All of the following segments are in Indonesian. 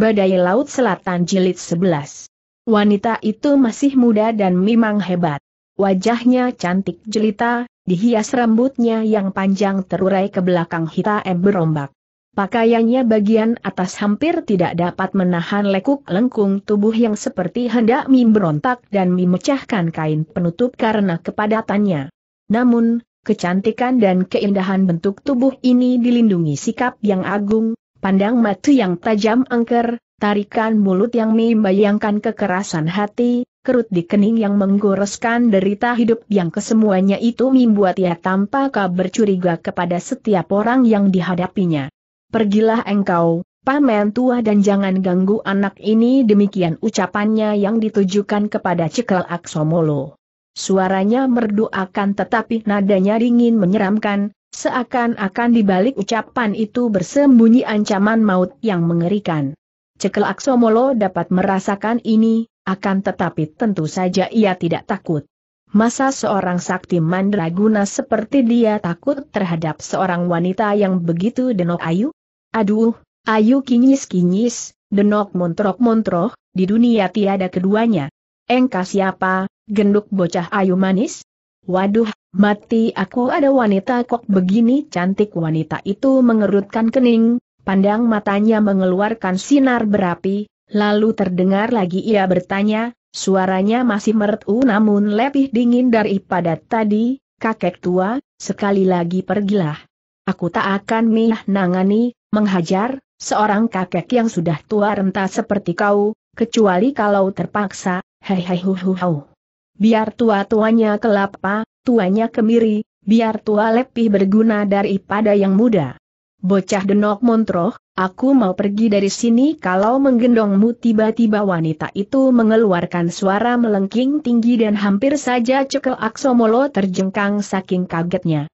Badai Laut Selatan Jilid 11. Wanita itu masih muda dan memang hebat. Wajahnya cantik jelita, dihias rambutnya yang panjang terurai ke belakang hitam berombak. Pakaiannya bagian atas hampir tidak dapat menahan lekuk lengkung tubuh yang seperti hendak memberontak dan memecahkan kain penutup karena kepadatannya. Namun, kecantikan dan keindahan bentuk tubuh ini dilindungi sikap yang agung, pandang mata yang tajam angker, tarikan mulut yang membayangkan kekerasan hati, kerut di kening yang menggoreskan derita hidup yang kesemuanya itu membuat ia tampak bercuriga kepada setiap orang yang dihadapinya. Pergilah engkau, pamen tua dan jangan ganggu anak ini demikian ucapannya yang ditujukan kepada Cekal Aksomolo. Suaranya merdu akan tetapi nadanya dingin menyeramkan, Seakan-akan di balik ucapan itu bersembunyi ancaman maut yang mengerikan. Cekel Aksomolo dapat merasakan ini, akan tetapi tentu saja ia tidak takut. Masa seorang sakti mandraguna seperti dia takut terhadap seorang wanita yang begitu denok ayu? Aduh, ayu kinyis-kinyis, denok montrok-montroh, di dunia tiada keduanya. Engka siapa, genduk bocah ayu manis? Waduh, Mati aku ada wanita kok begini cantik wanita itu mengerutkan kening, pandang matanya mengeluarkan sinar berapi, lalu terdengar lagi ia bertanya, suaranya masih mertu namun lebih dingin daripada tadi, kakek tua, sekali lagi pergilah. Aku tak akan milah nangani, menghajar, seorang kakek yang sudah tua renta seperti kau, kecuali kalau terpaksa, hu. Biar tua-tuanya kelapa, tuanya kemiri, biar tua lebih berguna daripada yang muda. Bocah denok montroh, aku mau pergi dari sini kalau menggendongmu tiba-tiba wanita itu mengeluarkan suara melengking tinggi dan hampir saja cekel aksomolo terjengkang saking kagetnya.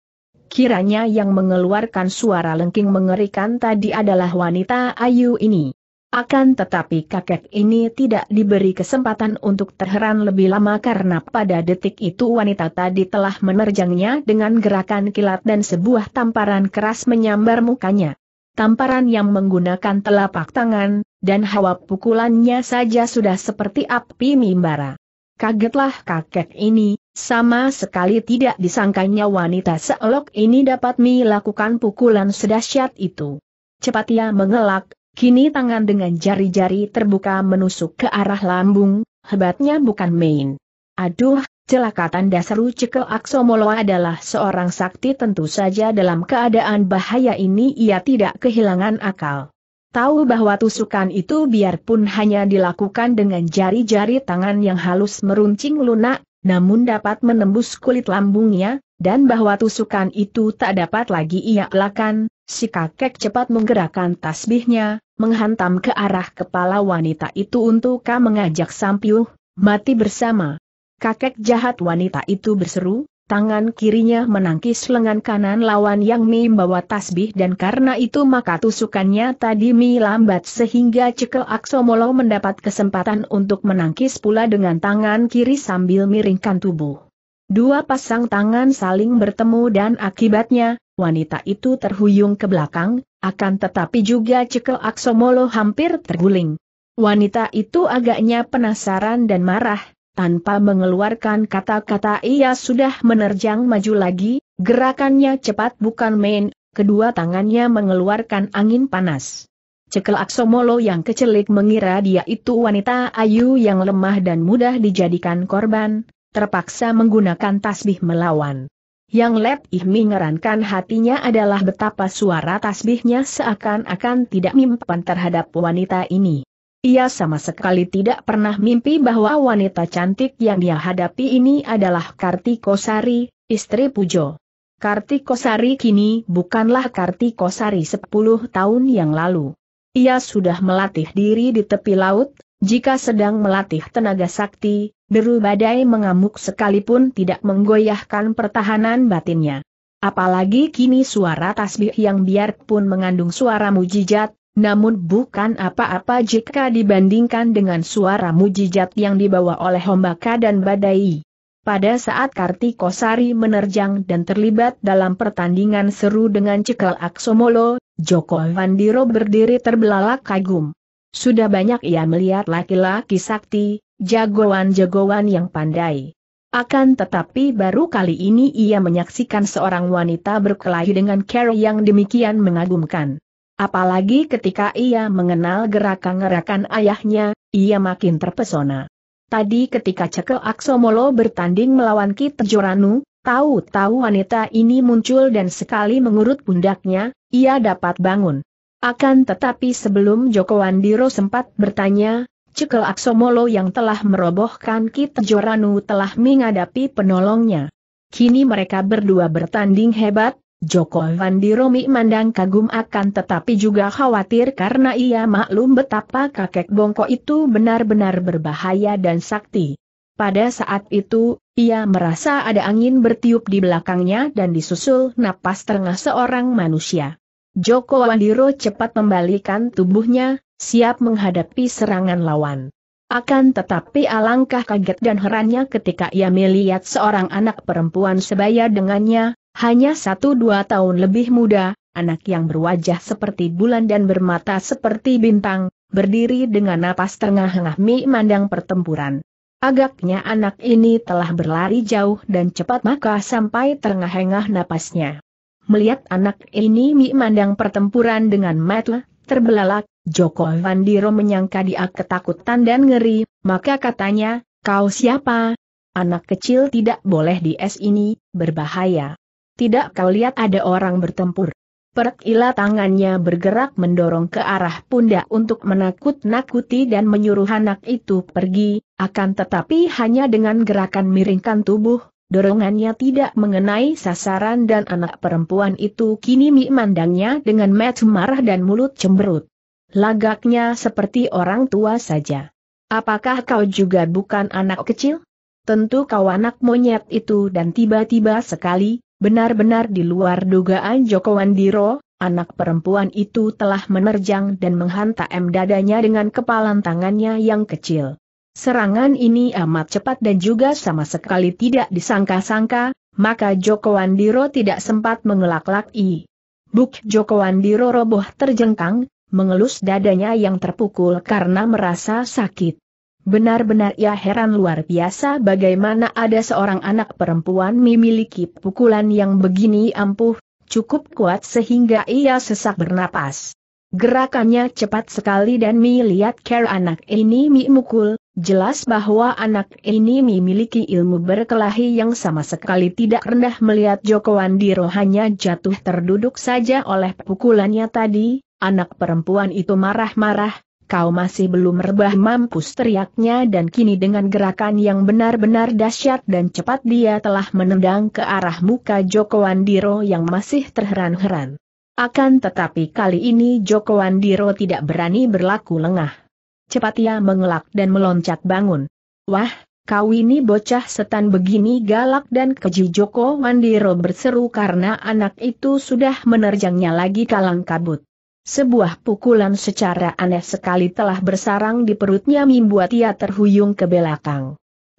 Kiranya yang mengeluarkan suara lengking mengerikan tadi adalah wanita ayu ini. Akan tetapi kakek ini tidak diberi kesempatan untuk terheran lebih lama karena pada detik itu wanita tadi telah menerjangnya dengan gerakan kilat dan sebuah tamparan keras menyambar mukanya. Tamparan yang menggunakan telapak tangan, dan hawa pukulannya saja sudah seperti api mimbara. Kagetlah kakek ini, sama sekali tidak disangkanya wanita seelok ini dapat melakukan pukulan sedahsyat itu. Cepat ia mengelak, Kini tangan dengan jari-jari terbuka menusuk ke arah lambung, hebatnya bukan main. Aduh, celaka tanda seru cekel Aksomolo adalah seorang sakti tentu saja dalam keadaan bahaya ini ia tidak kehilangan akal. Tahu bahwa tusukan itu biarpun hanya dilakukan dengan jari-jari tangan yang halus meruncing lunak, namun dapat menembus kulit lambungnya, dan bahwa tusukan itu tak dapat lagi ia elakan, si kakek cepat menggerakkan tasbihnya, menghantam ke arah kepala wanita itu untuk mengajak Sampiu mati bersama. Kakek jahat wanita itu berseru, tangan kirinya menangkis lengan kanan lawan Yang Mi membawa tasbih dan karena itu maka tusukannya tadi Mi lambat sehingga Cekel Aksomolo mendapat kesempatan untuk menangkis pula dengan tangan kiri sambil miringkan tubuh. Dua pasang tangan saling bertemu dan akibatnya, wanita itu terhuyung ke belakang, akan tetapi juga Cekel Aksomolo hampir terguling. Wanita itu agaknya penasaran dan marah, tanpa mengeluarkan kata-kata ia sudah menerjang maju lagi, gerakannya cepat bukan main, kedua tangannya mengeluarkan angin panas. Cekel Aksomolo yang kecelik mengira dia itu wanita ayu yang lemah dan mudah dijadikan korban, terpaksa menggunakan tasbih melawan. Yang Ih mengerankan hatinya adalah betapa suara tasbihnya seakan-akan tidak mimpan terhadap wanita ini. Ia sama sekali tidak pernah mimpi bahwa wanita cantik yang dia hadapi ini adalah Kartikosari, istri Pujo. Kartikosari kini bukanlah Kartikosari 10 tahun yang lalu. Ia sudah melatih diri di tepi laut, jika sedang melatih tenaga sakti, Deru badai mengamuk sekalipun tidak menggoyahkan pertahanan batinnya. Apalagi kini suara tasbih yang biarpun mengandung suara mujizat, namun bukan apa-apa jika dibandingkan dengan suara mujizat yang dibawa oleh hombaka dan badai. Pada saat Kartiko Sari menerjang dan terlibat dalam pertandingan seru dengan Cekal Aksomolo, Joko Vandiro berdiri terbelalak kagum. Sudah banyak ia melihat laki-laki sakti, jagoan-jagoan yang pandai. Akan tetapi baru kali ini ia menyaksikan seorang wanita berkelahi dengan Carol yang demikian mengagumkan. Apalagi ketika ia mengenal gerakan-gerakan ayahnya, ia makin terpesona. Tadi ketika Ceke Aksomolo bertanding melawan Kit Joranu, tahu-tahu wanita ini muncul dan sekali mengurut pundaknya, ia dapat bangun. Akan tetapi sebelum Joko Wandiro sempat bertanya, Cekel Aksomolo yang telah merobohkan Kit Joranu telah menghadapi penolongnya. Kini mereka berdua bertanding hebat, Joko Vandiromi mandang kagum akan tetapi juga khawatir karena ia maklum betapa kakek bongko itu benar-benar berbahaya dan sakti. Pada saat itu, ia merasa ada angin bertiup di belakangnya dan disusul napas tengah seorang manusia. Joko Wandiro cepat membalikan tubuhnya, siap menghadapi serangan lawan. Akan tetapi alangkah kaget dan herannya ketika ia melihat seorang anak perempuan sebaya dengannya, hanya satu dua tahun lebih muda, anak yang berwajah seperti bulan dan bermata seperti bintang, berdiri dengan napas tengah Mi mandang pertempuran. Agaknya anak ini telah berlari jauh dan cepat maka sampai terengah-engah napasnya. Melihat anak ini Mi mandang pertempuran dengan mata Terbelalak, Joko Vandiro menyangka dia ketakutan dan ngeri, maka katanya, kau siapa? Anak kecil tidak boleh di es ini, berbahaya. Tidak kau lihat ada orang bertempur. Perkila tangannya bergerak mendorong ke arah pundak untuk menakut-nakuti dan menyuruh anak itu pergi, akan tetapi hanya dengan gerakan miringkan tubuh, Dorongannya tidak mengenai sasaran dan anak perempuan itu kini memandangnya dengan mata marah dan mulut cemberut. Lagaknya seperti orang tua saja. Apakah kau juga bukan anak kecil? Tentu kau anak monyet itu dan tiba-tiba sekali, benar-benar di luar dugaan Joko Wandiro, anak perempuan itu telah menerjang dan menghantam dadanya dengan kepalan tangannya yang kecil. Serangan ini amat cepat dan juga sama sekali tidak disangka-sangka, maka Joko Wandiro tidak sempat mengelak-laki. Buk Joko Wandiro roboh terjengkang, mengelus dadanya yang terpukul karena merasa sakit. Benar-benar ia heran luar biasa bagaimana ada seorang anak perempuan memiliki pukulan yang begini ampuh, cukup kuat sehingga ia sesak bernapas. Gerakannya cepat sekali dan Mi lihat care anak ini Mi mukul, Jelas bahwa anak ini memiliki ilmu berkelahi yang sama sekali tidak rendah melihat Joko Wandiro hanya jatuh terduduk saja oleh pukulannya tadi, anak perempuan itu marah-marah, kau masih belum rebah mampus teriaknya dan kini dengan gerakan yang benar-benar dahsyat dan cepat dia telah menendang ke arah muka Joko Wandiro yang masih terheran-heran. Akan tetapi kali ini Joko Wandiro tidak berani berlaku lengah. Cepat ia mengelak dan meloncat bangun. Wah, kau ini bocah setan begini galak dan keji Joko Wandiro berseru karena anak itu sudah menerjangnya lagi kalang kabut. Sebuah pukulan secara aneh sekali telah bersarang di perutnya membuat ia terhuyung ke belakang.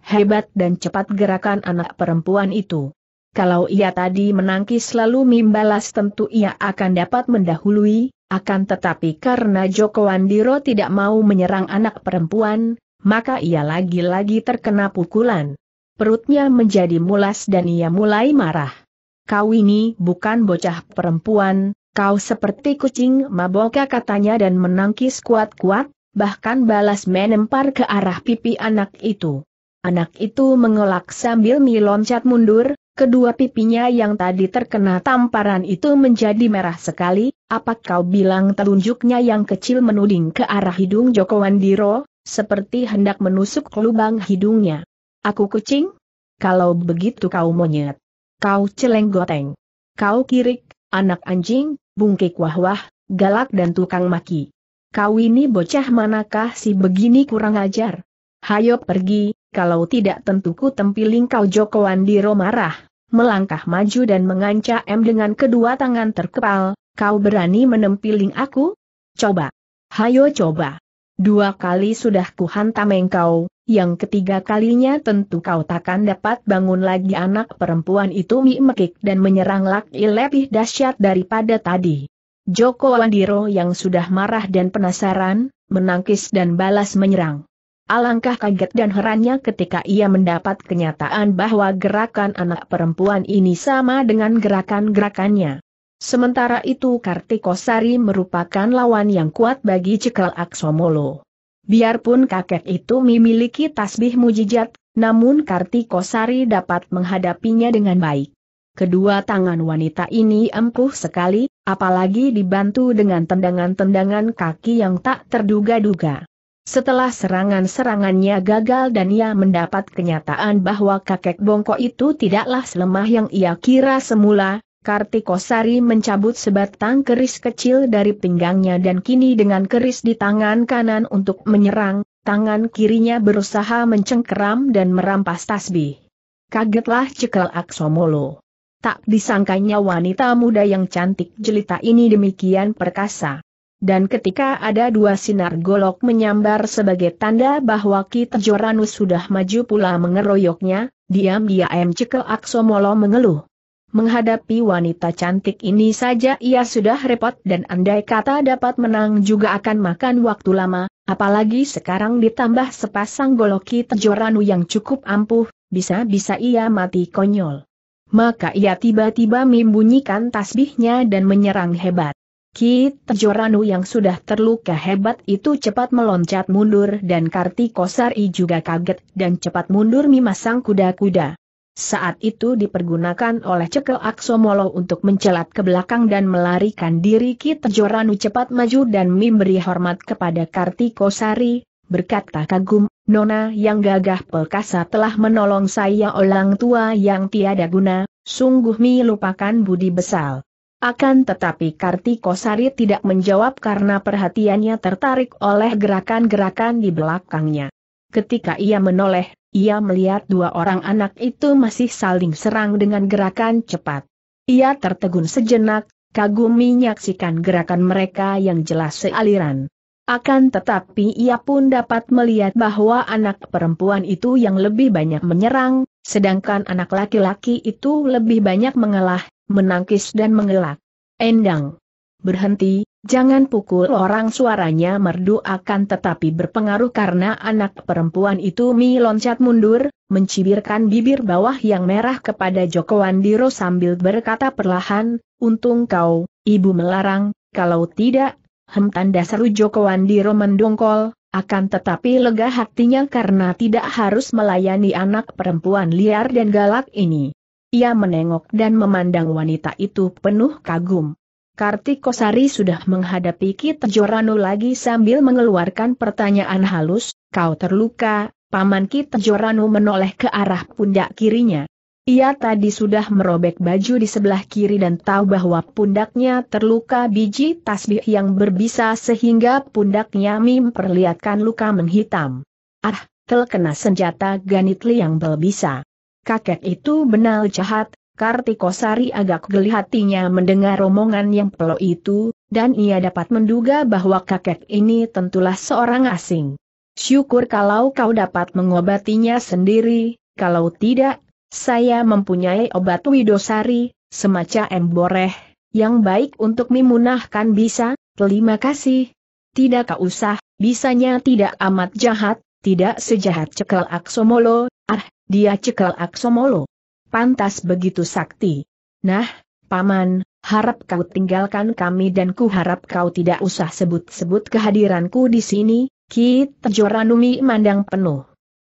Hebat dan cepat gerakan anak perempuan itu. Kalau ia tadi menangkis lalu membalas tentu ia akan dapat mendahului, akan tetapi karena Joko Wandiro tidak mau menyerang anak perempuan, maka ia lagi-lagi terkena pukulan. Perutnya menjadi mulas dan ia mulai marah. Kau ini bukan bocah perempuan, kau seperti kucing mabok katanya dan menangkis kuat-kuat, bahkan balas menempar ke arah pipi anak itu. Anak itu mengelak sambil meloncat mundur, Kedua pipinya yang tadi terkena tamparan itu menjadi merah sekali, apa kau bilang telunjuknya yang kecil menuding ke arah hidung Joko Wandiro, seperti hendak menusuk lubang hidungnya. Aku kucing? Kalau begitu kau monyet. Kau celeng goteng. Kau kirik, anak anjing, bungkik wah-wah, galak dan tukang maki. Kau ini bocah manakah si begini kurang ajar? Hayo pergi, kalau tidak tentuku tempiling kau Joko Wandiro marah melangkah maju dan mengancam M dengan kedua tangan terkepal, kau berani menempiling aku? Coba. Hayo coba. Dua kali sudah kuhantam engkau, yang ketiga kalinya tentu kau takkan dapat bangun lagi anak perempuan itu mekik dan menyerang laki lebih dahsyat daripada tadi. Joko Wandiro yang sudah marah dan penasaran, menangkis dan balas menyerang. Alangkah kaget dan herannya ketika ia mendapat kenyataan bahwa gerakan anak perempuan ini sama dengan gerakan-gerakannya. Sementara itu Kartikosari merupakan lawan yang kuat bagi Cekal Aksomolo. Biarpun kakek itu memiliki tasbih mujijat, namun Kartikosari dapat menghadapinya dengan baik. Kedua tangan wanita ini empuh sekali, apalagi dibantu dengan tendangan-tendangan kaki yang tak terduga-duga. Setelah serangan-serangannya gagal dan ia mendapat kenyataan bahwa kakek bongko itu tidaklah selemah yang ia kira semula, Kartikosari mencabut sebatang keris kecil dari pinggangnya dan kini dengan keris di tangan kanan untuk menyerang, tangan kirinya berusaha mencengkeram dan merampas tasbih. Kagetlah Cikal Aksomolo. Tak disangkanya wanita muda yang cantik jelita ini demikian perkasa. Dan ketika ada dua sinar golok menyambar sebagai tanda bahwa Kitajoranus sudah maju pula mengeroyoknya, diam-diam cekel Aksomolo mengeluh. Menghadapi wanita cantik ini saja ia sudah repot dan andai kata dapat menang juga akan makan waktu lama, apalagi sekarang ditambah sepasang golok Kitajoranus yang cukup ampuh, bisa-bisa ia mati konyol. Maka ia tiba-tiba membunyikan tasbihnya dan menyerang hebat. Ki Tejoranu yang sudah terluka hebat itu cepat meloncat mundur dan Kartikosari juga kaget dan cepat mundur memasang kuda-kuda. Saat itu dipergunakan oleh Cekel Aksomolo untuk mencelat ke belakang dan melarikan diri Ki Tejoranu cepat maju dan memberi hormat kepada Kartikosari, berkata kagum, Nona yang gagah perkasa telah menolong saya orang tua yang tiada guna, sungguh mi lupakan budi besar. Akan tetapi Kartiko Sari tidak menjawab karena perhatiannya tertarik oleh gerakan-gerakan di belakangnya. Ketika ia menoleh, ia melihat dua orang anak itu masih saling serang dengan gerakan cepat. Ia tertegun sejenak, kagum menyaksikan gerakan mereka yang jelas sealiran. Akan tetapi ia pun dapat melihat bahwa anak perempuan itu yang lebih banyak menyerang, sedangkan anak laki-laki itu lebih banyak mengalah, menangkis dan mengelak. Endang. Berhenti, jangan pukul orang suaranya merdu akan tetapi berpengaruh karena anak perempuan itu mi loncat mundur, mencibirkan bibir bawah yang merah kepada Joko Wandiro sambil berkata perlahan, untung kau, ibu melarang, kalau tidak, hem tanda Joko Wandiro mendongkol, akan tetapi lega hatinya karena tidak harus melayani anak perempuan liar dan galak ini. Ia menengok dan memandang wanita itu penuh kagum. Kartikosari sudah menghadapi Kitejorano lagi sambil mengeluarkan pertanyaan halus, kau terluka, paman Kitejorano menoleh ke arah pundak kirinya. Ia tadi sudah merobek baju di sebelah kiri dan tahu bahwa pundaknya terluka biji tasbih yang berbisa sehingga pundaknya memperlihatkan luka menghitam. Ah, terkena senjata ganitli yang berbisa kakek itu benar jahat, Kartikosari agak geli hatinya mendengar omongan yang pelo itu, dan ia dapat menduga bahwa kakek ini tentulah seorang asing. Syukur kalau kau dapat mengobatinya sendiri, kalau tidak, saya mempunyai obat widosari, semacam emboreh, yang baik untuk memunahkan bisa, terima kasih. Tidak kau usah, bisanya tidak amat jahat, tidak sejahat cekal Aksomolo, ah, dia cekal Aksomolo. Pantas begitu sakti. Nah, Paman, harap kau tinggalkan kami dan ku harap kau tidak usah sebut-sebut kehadiranku di sini, Kit, Joranumi, mandang penuh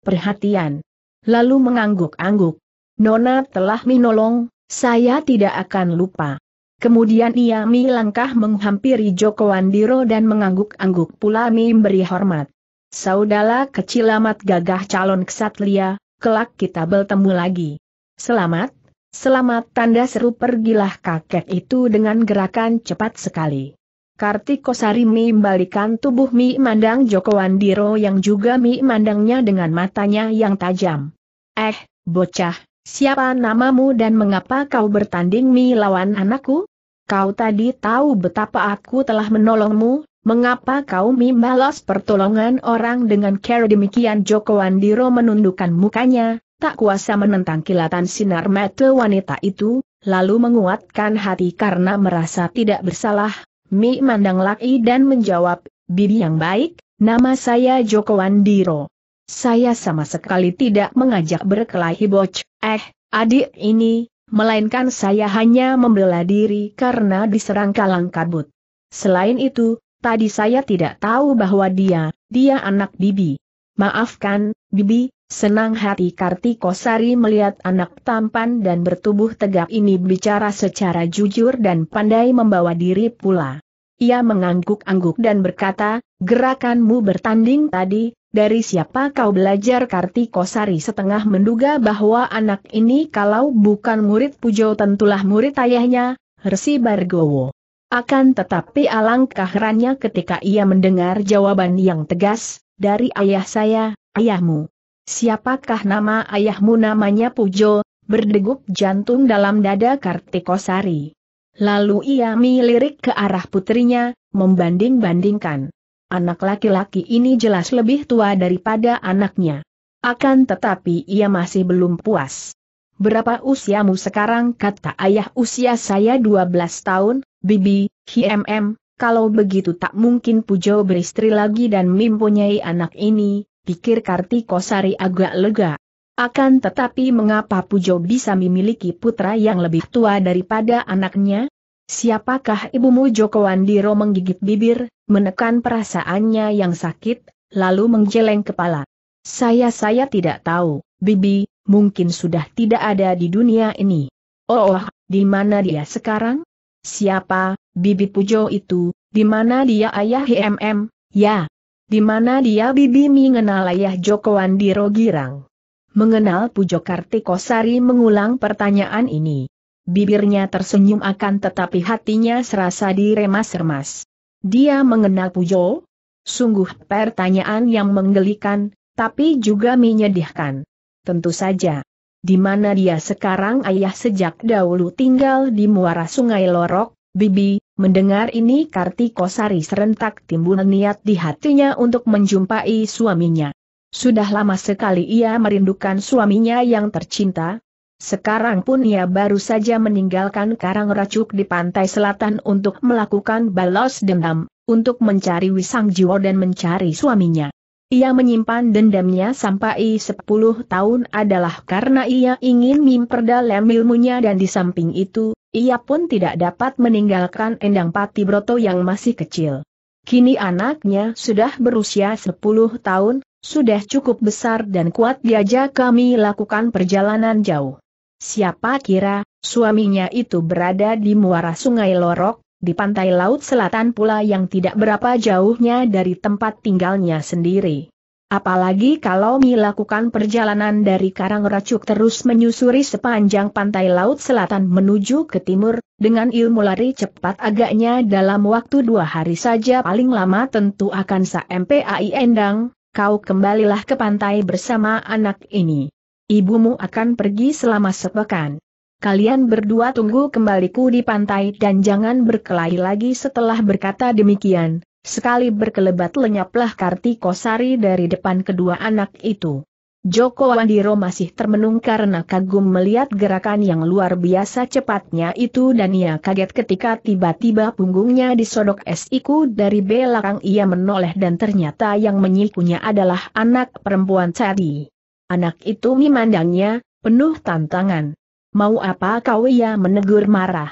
perhatian. Lalu mengangguk-angguk. Nona telah menolong, saya tidak akan lupa. Kemudian ia mi langkah menghampiri Joko Wandiro dan mengangguk-angguk pula memberi hormat. Saudara kecil amat gagah calon ksatria. kelak kita bertemu lagi. Selamat, selamat tanda seru pergilah kakek itu dengan gerakan cepat sekali. Kartiko Sari Mi membalikan tubuh Mi Mandang Joko Wandiro yang juga Mi Mandangnya dengan matanya yang tajam. Eh, bocah, siapa namamu dan mengapa kau bertanding Mi lawan anakku? Kau tadi tahu betapa aku telah menolongmu, Mengapa kau membalas pertolongan orang dengan cara demikian Joko Andiro menundukkan mukanya, tak kuasa menentang kilatan sinar mata wanita itu, lalu menguatkan hati karena merasa tidak bersalah, Mi mandang Laki dan menjawab, Bibi yang baik, nama saya Joko Andiro. Saya sama sekali tidak mengajak berkelahi boc, eh, adik ini, melainkan saya hanya membela diri karena diserang kalang kabut. Selain itu, Tadi saya tidak tahu bahwa dia, dia anak Bibi. Maafkan, Bibi, senang hati Kartiko Sari melihat anak tampan dan bertubuh tegap ini bicara secara jujur dan pandai membawa diri pula. Ia mengangguk-angguk dan berkata, gerakanmu bertanding tadi, dari siapa kau belajar Kartiko Sari setengah menduga bahwa anak ini kalau bukan murid Pujo tentulah murid ayahnya, Resi Bargowo. Akan tetapi alangkah herannya ketika ia mendengar jawaban yang tegas, dari ayah saya, ayahmu. Siapakah nama ayahmu namanya Pujo, berdegup jantung dalam dada Kartikosari. Lalu ia melirik ke arah putrinya, membanding-bandingkan. Anak laki-laki ini jelas lebih tua daripada anaknya. Akan tetapi ia masih belum puas. Berapa usiamu sekarang? Kata ayah usia saya 12 tahun, bibi, hmm, kalau begitu tak mungkin Pujo beristri lagi dan mempunyai anak ini, pikir Kartikosari agak lega. Akan tetapi mengapa Pujo bisa memiliki putra yang lebih tua daripada anaknya? Siapakah ibumu Joko Wandiro menggigit bibir, menekan perasaannya yang sakit, lalu menggeleng kepala. Saya-saya tidak tahu, Bibi, mungkin sudah tidak ada di dunia ini. Oh, di mana dia sekarang? Siapa, Bibi Pujo itu, di mana dia ayah HMM, ya? Di mana dia Bibi mengenal ayah Joko Andiro Girang? Mengenal Pujo Kartikosari mengulang pertanyaan ini. Bibirnya tersenyum akan tetapi hatinya serasa diremas-remas. Dia mengenal Pujo? Sungguh pertanyaan yang menggelikan, tapi juga menyedihkan tentu saja. Di mana dia sekarang ayah sejak dahulu tinggal di muara sungai Lorok, Bibi, mendengar ini Kartikosari serentak timbul niat di hatinya untuk menjumpai suaminya. Sudah lama sekali ia merindukan suaminya yang tercinta. Sekarang pun ia baru saja meninggalkan karang racuk di pantai selatan untuk melakukan balas dendam, untuk mencari Wisang Jiwo dan mencari suaminya. Ia menyimpan dendamnya sampai 10 tahun adalah karena ia ingin memperdalam ilmunya dan di samping itu, ia pun tidak dapat meninggalkan Endang Pati Broto yang masih kecil. Kini anaknya sudah berusia 10 tahun, sudah cukup besar dan kuat diajak kami lakukan perjalanan jauh. Siapa kira, suaminya itu berada di muara sungai Lorok, di pantai laut selatan pula yang tidak berapa jauhnya dari tempat tinggalnya sendiri. Apalagi kalau melakukan perjalanan dari Karang Racuk terus menyusuri sepanjang pantai laut selatan menuju ke timur, dengan ilmu lari cepat agaknya dalam waktu dua hari saja paling lama tentu akan sampai endang, kau kembalilah ke pantai bersama anak ini. Ibumu akan pergi selama sepekan kalian berdua tunggu kembaliku di pantai dan jangan berkelahi lagi setelah berkata demikian. Sekali berkelebat lenyaplah Kartikosari dari depan kedua anak itu. Joko Wandiro masih termenung karena kagum melihat gerakan yang luar biasa cepatnya itu dan ia kaget ketika tiba-tiba punggungnya disodok es iku dari belakang ia menoleh dan ternyata yang menyikunya adalah anak perempuan tadi. Anak itu memandangnya, penuh tantangan. Mau apa kau ia menegur marah.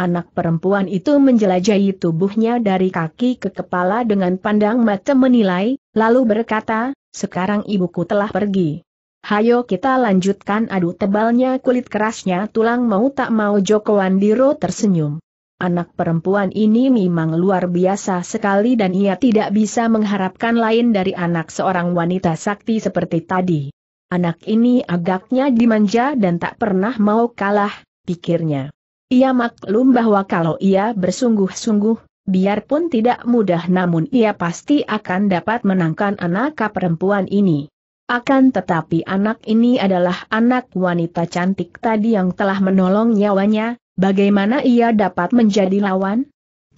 Anak perempuan itu menjelajahi tubuhnya dari kaki ke kepala dengan pandang mata menilai, lalu berkata, sekarang ibuku telah pergi. Hayo kita lanjutkan adu tebalnya kulit kerasnya tulang mau tak mau Joko Wandiro tersenyum. Anak perempuan ini memang luar biasa sekali dan ia tidak bisa mengharapkan lain dari anak seorang wanita sakti seperti tadi. Anak ini agaknya dimanja dan tak pernah mau kalah, pikirnya. Ia maklum bahwa kalau ia bersungguh-sungguh, biarpun tidak mudah namun ia pasti akan dapat menangkan anak perempuan ini. Akan tetapi anak ini adalah anak wanita cantik tadi yang telah menolong nyawanya, bagaimana ia dapat menjadi lawan?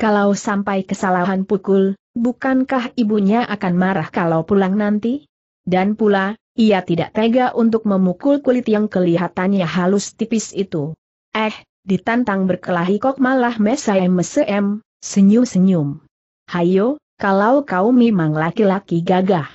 Kalau sampai kesalahan pukul, bukankah ibunya akan marah kalau pulang nanti? Dan pula, ia tidak tega untuk memukul kulit yang kelihatannya halus tipis itu. Eh, ditantang berkelahi kok malah mesem mesem, senyum-senyum. Hayo, kalau kau memang laki-laki gagah.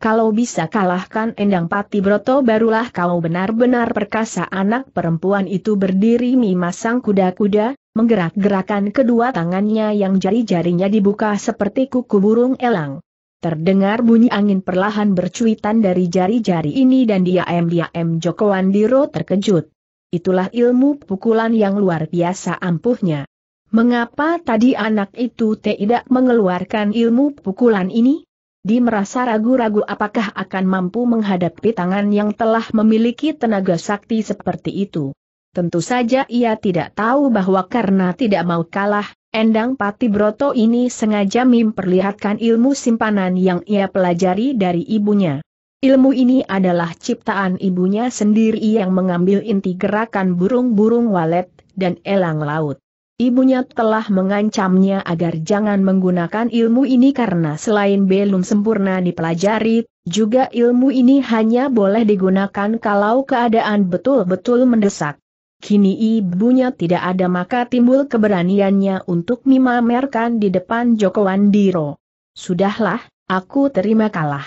Kalau bisa kalahkan Endang Pati Broto barulah kau benar-benar perkasa anak perempuan itu berdiri memasang kuda-kuda, menggerak-gerakan kedua tangannya yang jari-jarinya dibuka seperti kuku burung elang. Terdengar bunyi angin perlahan bercuitan dari jari-jari ini dan dia diam Joko Wandiro terkejut. Itulah ilmu pukulan yang luar biasa ampuhnya. Mengapa tadi anak itu tidak mengeluarkan ilmu pukulan ini? Di merasa ragu-ragu apakah akan mampu menghadapi tangan yang telah memiliki tenaga sakti seperti itu. Tentu saja ia tidak tahu bahwa karena tidak mau kalah, Endang Pati Broto ini sengaja memperlihatkan ilmu simpanan yang ia pelajari dari ibunya. Ilmu ini adalah ciptaan ibunya sendiri yang mengambil inti gerakan burung-burung walet dan elang laut. Ibunya telah mengancamnya agar jangan menggunakan ilmu ini karena selain belum sempurna dipelajari, juga ilmu ini hanya boleh digunakan kalau keadaan betul-betul mendesak. Kini ibunya tidak ada maka timbul keberaniannya untuk memamerkan di depan Joko Andiro. Sudahlah, aku terima kalah.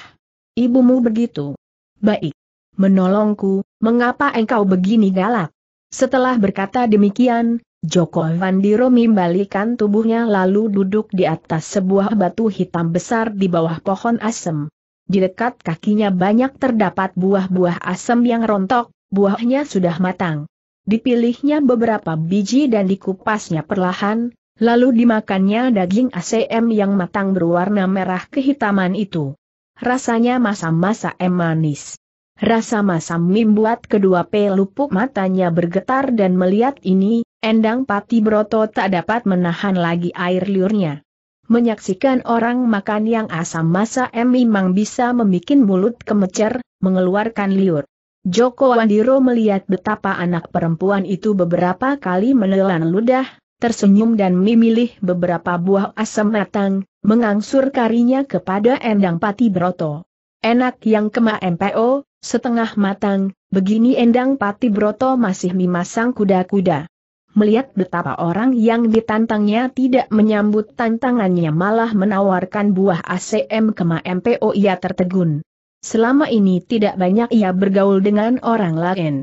Ibumu begitu. Baik. Menolongku, mengapa engkau begini galak? Setelah berkata demikian, Joko Wandiro membalikan tubuhnya lalu duduk di atas sebuah batu hitam besar di bawah pohon asem. Di dekat kakinya banyak terdapat buah-buah asem yang rontok, buahnya sudah matang. Dipilihnya beberapa biji dan dikupasnya perlahan, lalu dimakannya daging ACM yang matang berwarna merah kehitaman itu. Rasanya masa-masa em manis. Rasa masam membuat kedua pelupuk matanya bergetar dan melihat ini, Endang Pati Broto tak dapat menahan lagi air liurnya. Menyaksikan orang makan yang asam masa em memang bisa membuat mulut kemecer, mengeluarkan liur. Joko Wandiro melihat betapa anak perempuan itu beberapa kali menelan ludah, tersenyum dan memilih beberapa buah asam matang, mengangsur karinya kepada Endang Pati Broto. Enak yang kema MPO, setengah matang, begini Endang Pati Broto masih memasang kuda-kuda. Melihat betapa orang yang ditantangnya tidak menyambut tantangannya malah menawarkan buah ACM kema MPO ia tertegun. Selama ini tidak banyak ia bergaul dengan orang lain.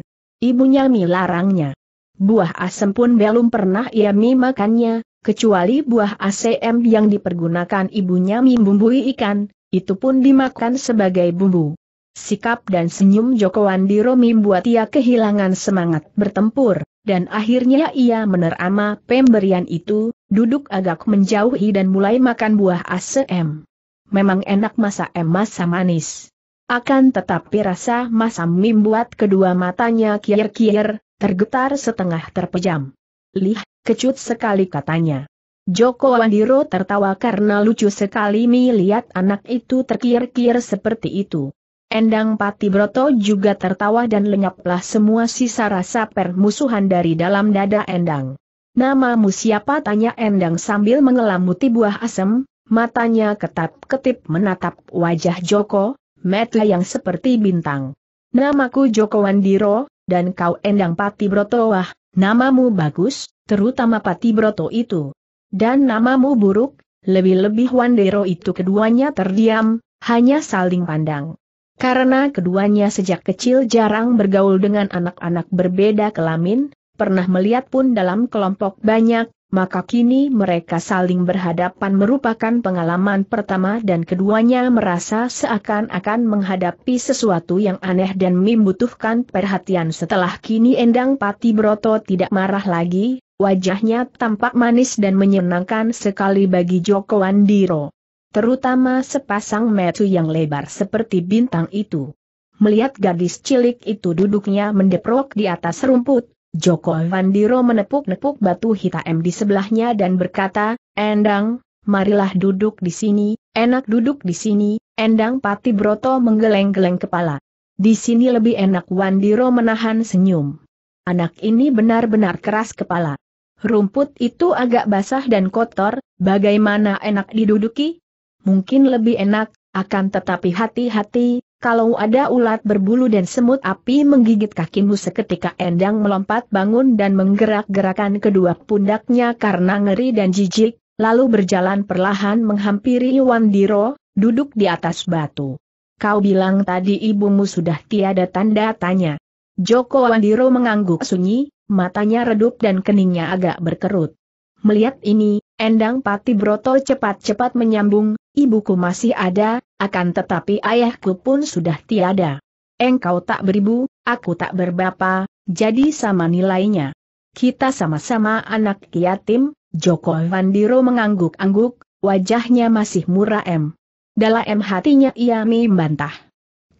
Ibunya Mi larangnya. Buah asem pun belum pernah ia Mi makannya, kecuali buah asem yang dipergunakan ibunya Mi bumbui ikan, itu pun dimakan sebagai bumbu. Sikap dan senyum Joko Wandiro membuat ia kehilangan semangat bertempur, dan akhirnya ia menerama pemberian itu, duduk agak menjauhi dan mulai makan buah asem. Memang enak masa emas sama manis. Akan tetapi rasa masam membuat kedua matanya kier-kier, tergetar setengah terpejam. Lih, kecut sekali katanya. Joko Wandiro tertawa karena lucu sekali melihat anak itu terkier-kier seperti itu. Endang Pati Broto juga tertawa dan lenyaplah semua sisa rasa permusuhan dari dalam dada Endang. Namamu siapa tanya Endang sambil mengelamuti buah asem, matanya ketap-ketip menatap wajah Joko, mata yang seperti bintang. Namaku Joko Wandiro, dan kau Endang Pati Broto wah, namamu bagus, terutama Pati Broto itu. Dan namamu buruk, lebih-lebih Wandiro itu keduanya terdiam, hanya saling pandang. Karena keduanya sejak kecil jarang bergaul dengan anak-anak berbeda kelamin, pernah melihat pun dalam kelompok banyak, maka kini mereka saling berhadapan merupakan pengalaman pertama dan keduanya merasa seakan-akan menghadapi sesuatu yang aneh dan membutuhkan perhatian setelah kini Endang Pati Broto tidak marah lagi, wajahnya tampak manis dan menyenangkan sekali bagi Joko Andiro. Terutama sepasang metu yang lebar seperti bintang itu. Melihat gadis cilik itu duduknya mendeprok di atas rumput, Joko Vandiro menepuk-nepuk batu hitam di sebelahnya dan berkata, Endang, marilah duduk di sini, enak duduk di sini, Endang Pati Broto menggeleng-geleng kepala. Di sini lebih enak Wandiro menahan senyum. Anak ini benar-benar keras kepala. Rumput itu agak basah dan kotor, bagaimana enak diduduki? Mungkin lebih enak, akan tetapi hati-hati, kalau ada ulat berbulu dan semut api menggigit kakimu seketika Endang melompat bangun dan menggerak-gerakan kedua pundaknya karena ngeri dan jijik, lalu berjalan perlahan menghampiri Wandiro, duduk di atas batu. Kau bilang tadi ibumu sudah tiada tanda tanya. Joko Wandiro mengangguk sunyi, matanya redup dan keningnya agak berkerut. Melihat ini, Endang Pati Broto cepat-cepat menyambung, ibuku masih ada, akan tetapi ayahku pun sudah tiada. Engkau tak beribu, aku tak berbapa, jadi sama nilainya. Kita sama-sama anak yatim, Joko Vandiro mengangguk-angguk, wajahnya masih murah em. Dalam hatinya ia membantah.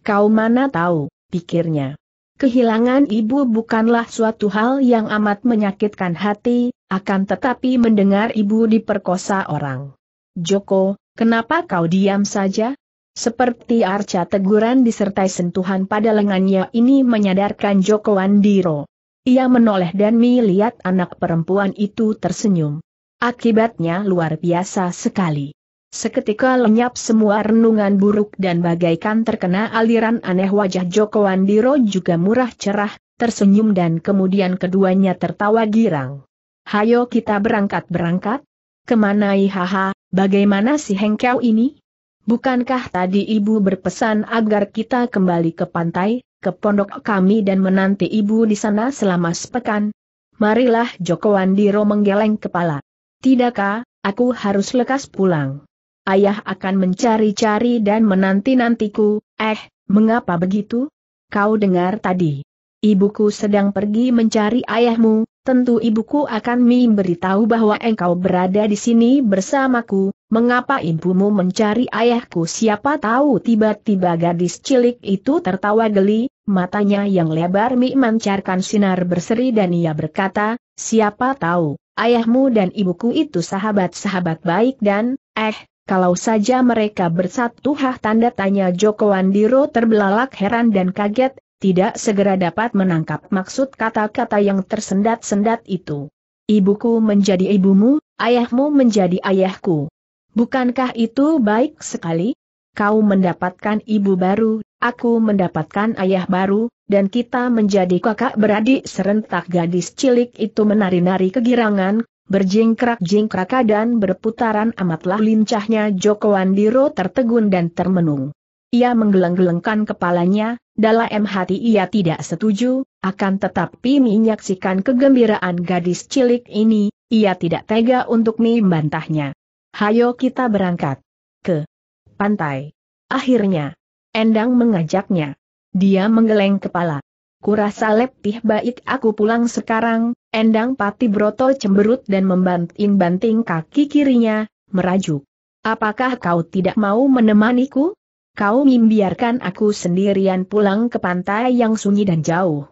Kau mana tahu, pikirnya. Kehilangan ibu bukanlah suatu hal yang amat menyakitkan hati, akan tetapi mendengar ibu diperkosa orang. Joko, kenapa kau diam saja? Seperti arca teguran disertai sentuhan pada lengannya ini menyadarkan Joko Andiro. Ia menoleh dan melihat anak perempuan itu tersenyum. Akibatnya luar biasa sekali. Seketika lenyap semua renungan buruk dan bagaikan terkena aliran aneh wajah Joko Andiro juga murah cerah, tersenyum dan kemudian keduanya tertawa girang. Hayo kita berangkat-berangkat? Kemana ihaha, bagaimana si hengkau ini? Bukankah tadi ibu berpesan agar kita kembali ke pantai, ke pondok kami dan menanti ibu di sana selama sepekan? Marilah Joko Wandiro menggeleng kepala. Tidakkah, aku harus lekas pulang. Ayah akan mencari-cari dan menanti-nantiku, eh, mengapa begitu? Kau dengar tadi. Ibuku sedang pergi mencari ayahmu, tentu ibuku akan memberitahu bahwa engkau berada di sini bersamaku, Mengapa ibumu mencari ayahku siapa tahu tiba-tiba gadis cilik itu tertawa geli, matanya yang lebar memancarkan sinar berseri dan ia berkata, siapa tahu, ayahmu dan ibuku itu sahabat-sahabat baik dan, eh, kalau saja mereka bersatu hah tanda tanya Joko Wandiro terbelalak heran dan kaget, tidak segera dapat menangkap maksud kata-kata yang tersendat-sendat itu. Ibuku menjadi ibumu, ayahmu menjadi ayahku. Bukankah itu baik sekali? Kau mendapatkan ibu baru, aku mendapatkan ayah baru, dan kita menjadi kakak beradik serentak gadis cilik itu menari-nari kegirangan, berjingkrak-jingkrak dan berputaran amatlah lincahnya Joko Andiro tertegun dan termenung. Ia menggeleng-gelengkan kepalanya, dalam hati ia tidak setuju, akan tetapi menyaksikan kegembiraan gadis cilik ini, ia tidak tega untuk membantahnya hayo kita berangkat ke pantai. Akhirnya, Endang mengajaknya. Dia menggeleng kepala. Kurasa lebih baik aku pulang sekarang, Endang Pati Broto cemberut dan membanting-banting kaki kirinya, merajuk. Apakah kau tidak mau menemaniku? Kau membiarkan aku sendirian pulang ke pantai yang sunyi dan jauh.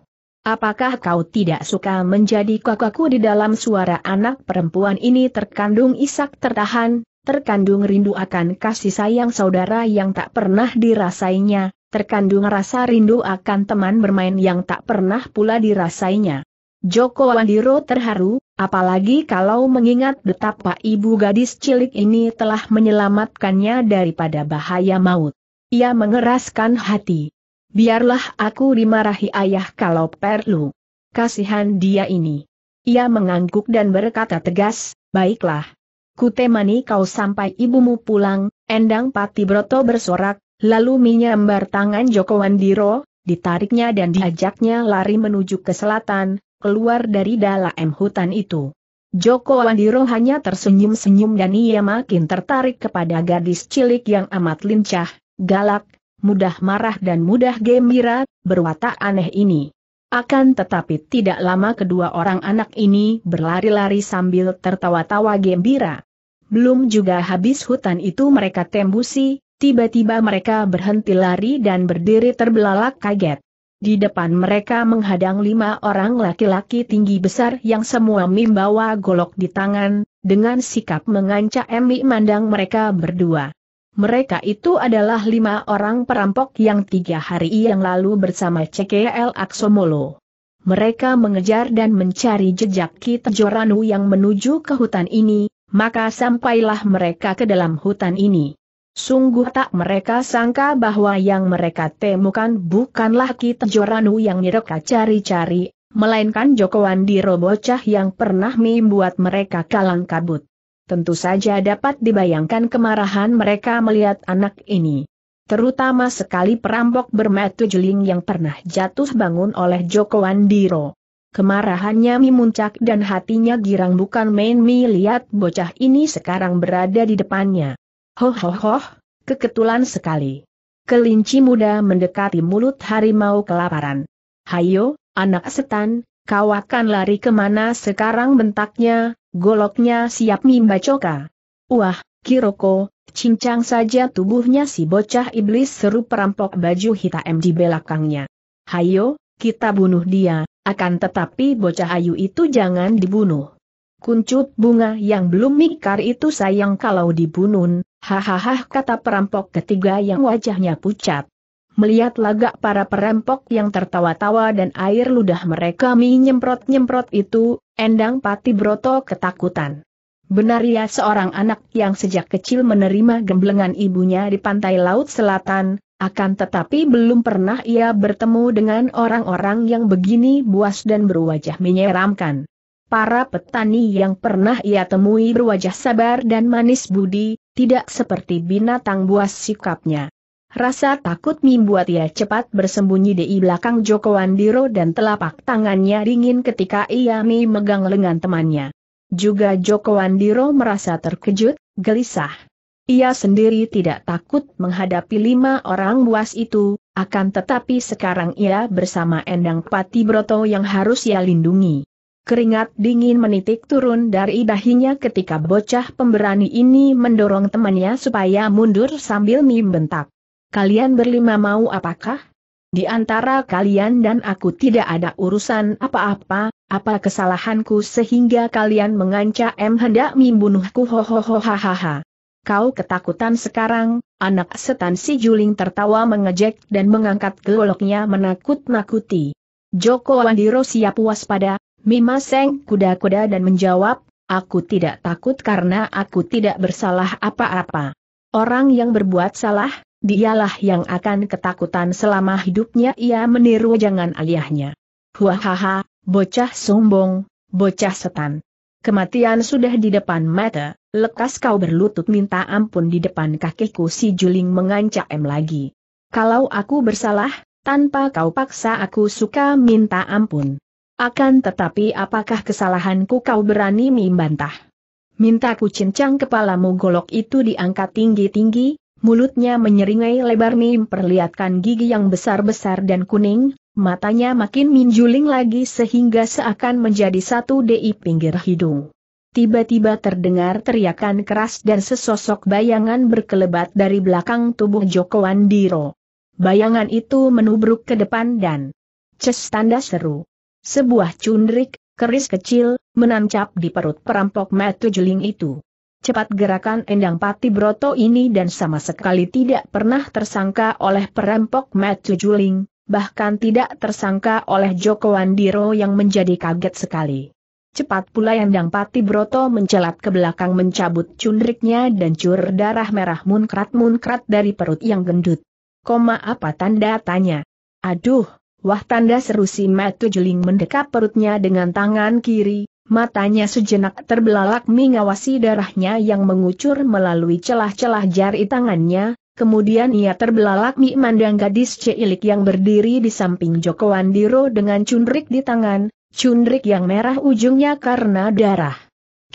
Apakah kau tidak suka menjadi kakakku di dalam suara anak perempuan ini terkandung isak tertahan, terkandung rindu akan kasih sayang saudara yang tak pernah dirasainya, terkandung rasa rindu akan teman bermain yang tak pernah pula dirasainya. Joko Wandiro terharu, apalagi kalau mengingat betapa ibu gadis cilik ini telah menyelamatkannya daripada bahaya maut. Ia mengeraskan hati. Biarlah aku dimarahi ayah kalau perlu. Kasihan dia ini. Ia mengangguk dan berkata tegas, baiklah. Kutemani kau sampai ibumu pulang, Endang Pati Broto bersorak, lalu menyambar tangan Joko Wandiro, ditariknya dan diajaknya lari menuju ke selatan, keluar dari dalam hutan itu. Joko Wandiro hanya tersenyum-senyum dan ia makin tertarik kepada gadis cilik yang amat lincah, galak, mudah marah dan mudah gembira, berwatak aneh ini. Akan tetapi tidak lama kedua orang anak ini berlari-lari sambil tertawa-tawa gembira. Belum juga habis hutan itu mereka tembusi, tiba-tiba mereka berhenti lari dan berdiri terbelalak kaget. Di depan mereka menghadang lima orang laki-laki tinggi besar yang semua membawa golok di tangan, dengan sikap mengancam memandang mereka berdua. Mereka itu adalah lima orang perampok yang tiga hari yang lalu bersama CKL Aksomolo. Mereka mengejar dan mencari jejak Joranu yang menuju ke hutan ini, maka sampailah mereka ke dalam hutan ini. Sungguh tak mereka sangka bahwa yang mereka temukan bukanlah Joranu yang mereka cari-cari, melainkan Jokowandiro bocah yang pernah membuat mereka kalang kabut tentu saja dapat dibayangkan kemarahan mereka melihat anak ini. Terutama sekali perampok bermatu juling yang pernah jatuh bangun oleh Joko Andiro. Kemarahannya memuncak dan hatinya girang bukan main melihat bocah ini sekarang berada di depannya. Ho ho ho, keketulan sekali. Kelinci muda mendekati mulut harimau kelaparan. Hayo, anak setan, Kau akan lari kemana sekarang bentaknya, goloknya siap mimba coka. Wah, Kiroko, cincang saja tubuhnya si bocah iblis seru perampok baju hitam di belakangnya. Hayo, kita bunuh dia, akan tetapi bocah ayu itu jangan dibunuh. Kuncup bunga yang belum mikar itu sayang kalau dibunuh, hahaha kata perampok ketiga yang wajahnya pucat melihat lagak para perampok yang tertawa-tawa dan air ludah mereka menyemprot-nyemprot itu, Endang Pati Broto ketakutan. Benar ya seorang anak yang sejak kecil menerima gemblengan ibunya di pantai laut selatan, akan tetapi belum pernah ia bertemu dengan orang-orang yang begini buas dan berwajah menyeramkan. Para petani yang pernah ia temui berwajah sabar dan manis budi, tidak seperti binatang buas sikapnya. Rasa takut membuat ia cepat bersembunyi di belakang Joko Wandiro dan telapak tangannya dingin ketika ia memegang lengan temannya. Juga Joko Wandiro merasa terkejut, gelisah. Ia sendiri tidak takut menghadapi lima orang buas itu, akan tetapi sekarang ia bersama Endang Pati Broto yang harus ia lindungi. Keringat dingin menitik turun dari dahinya ketika bocah pemberani ini mendorong temannya supaya mundur sambil membentak kalian berlima mau apakah? Di antara kalian dan aku tidak ada urusan apa-apa, apa kesalahanku sehingga kalian mengancam hendak membunuhku hohohohahaha. Kau ketakutan sekarang, anak setan si Juling tertawa mengejek dan mengangkat geloknya menakut-nakuti. Joko Wandiro siap waspada, Mima Seng kuda-kuda dan menjawab, aku tidak takut karena aku tidak bersalah apa-apa. Orang yang berbuat salah, dialah yang akan ketakutan selama hidupnya ia meniru jangan ayahnya. Huahaha, bocah sombong, bocah setan. Kematian sudah di depan mata, lekas kau berlutut minta ampun di depan kakiku si Juling mengancam lagi. Kalau aku bersalah, tanpa kau paksa aku suka minta ampun. Akan tetapi apakah kesalahanku kau berani membantah? Minta ku cincang kepalamu golok itu diangkat tinggi-tinggi, mulutnya menyeringai lebar memperlihatkan gigi yang besar-besar dan kuning, matanya makin minjuling lagi sehingga seakan menjadi satu di pinggir hidung. Tiba-tiba terdengar teriakan keras dan sesosok bayangan berkelebat dari belakang tubuh Joko Andiro. Bayangan itu menubruk ke depan dan ces tanda seru. Sebuah cundrik, keris kecil, menancap di perut perampok matu jeling itu cepat gerakan Endang Pati Broto ini dan sama sekali tidak pernah tersangka oleh perempok Matthew Juling, bahkan tidak tersangka oleh Joko Wandiro yang menjadi kaget sekali. Cepat pula Endang Pati Broto mencelat ke belakang mencabut cundriknya dan cur darah merah munkrat-munkrat dari perut yang gendut. Koma apa tanda tanya? Aduh, wah tanda seru si Matthew Juling mendekap perutnya dengan tangan kiri, Matanya sejenak terbelalak mengawasi darahnya yang mengucur melalui celah-celah jari tangannya, kemudian ia terbelalak memandang gadis cilik yang berdiri di samping Joko Wandiro dengan cundrik di tangan, cundrik yang merah ujungnya karena darah.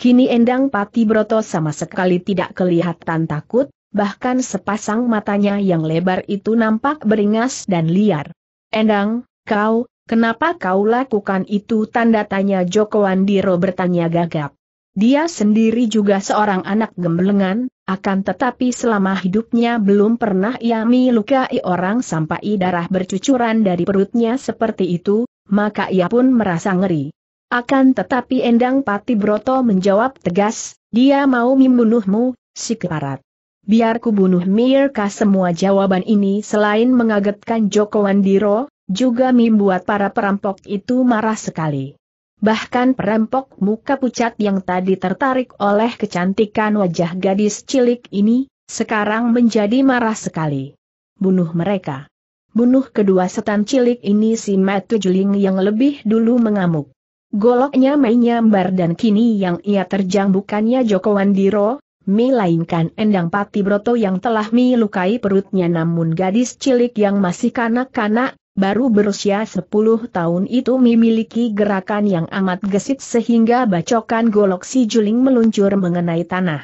Kini Endang Pati Broto sama sekali tidak kelihatan takut, bahkan sepasang matanya yang lebar itu nampak beringas dan liar. Endang, kau, Kenapa kau lakukan itu tanda tanya Joko Andiro bertanya gagap. Dia sendiri juga seorang anak gemelengan, akan tetapi selama hidupnya belum pernah ia melukai orang sampai darah bercucuran dari perutnya seperti itu, maka ia pun merasa ngeri. Akan tetapi Endang Pati Broto menjawab tegas, dia mau membunuhmu, si keparat. Biar bunuh Mirka semua jawaban ini selain mengagetkan Joko Wandiro, juga membuat para perampok itu marah sekali. Bahkan perampok muka pucat yang tadi tertarik oleh kecantikan wajah gadis cilik ini, sekarang menjadi marah sekali. Bunuh mereka. Bunuh kedua setan cilik ini si Matu Juling yang lebih dulu mengamuk. Goloknya menyambar dan kini yang ia terjang bukannya Joko Wandiro, melainkan Endang Pati Broto yang telah melukai perutnya namun gadis cilik yang masih kanak-kanak, baru berusia 10 tahun itu memiliki gerakan yang amat gesit sehingga bacokan golok si juling meluncur mengenai tanah.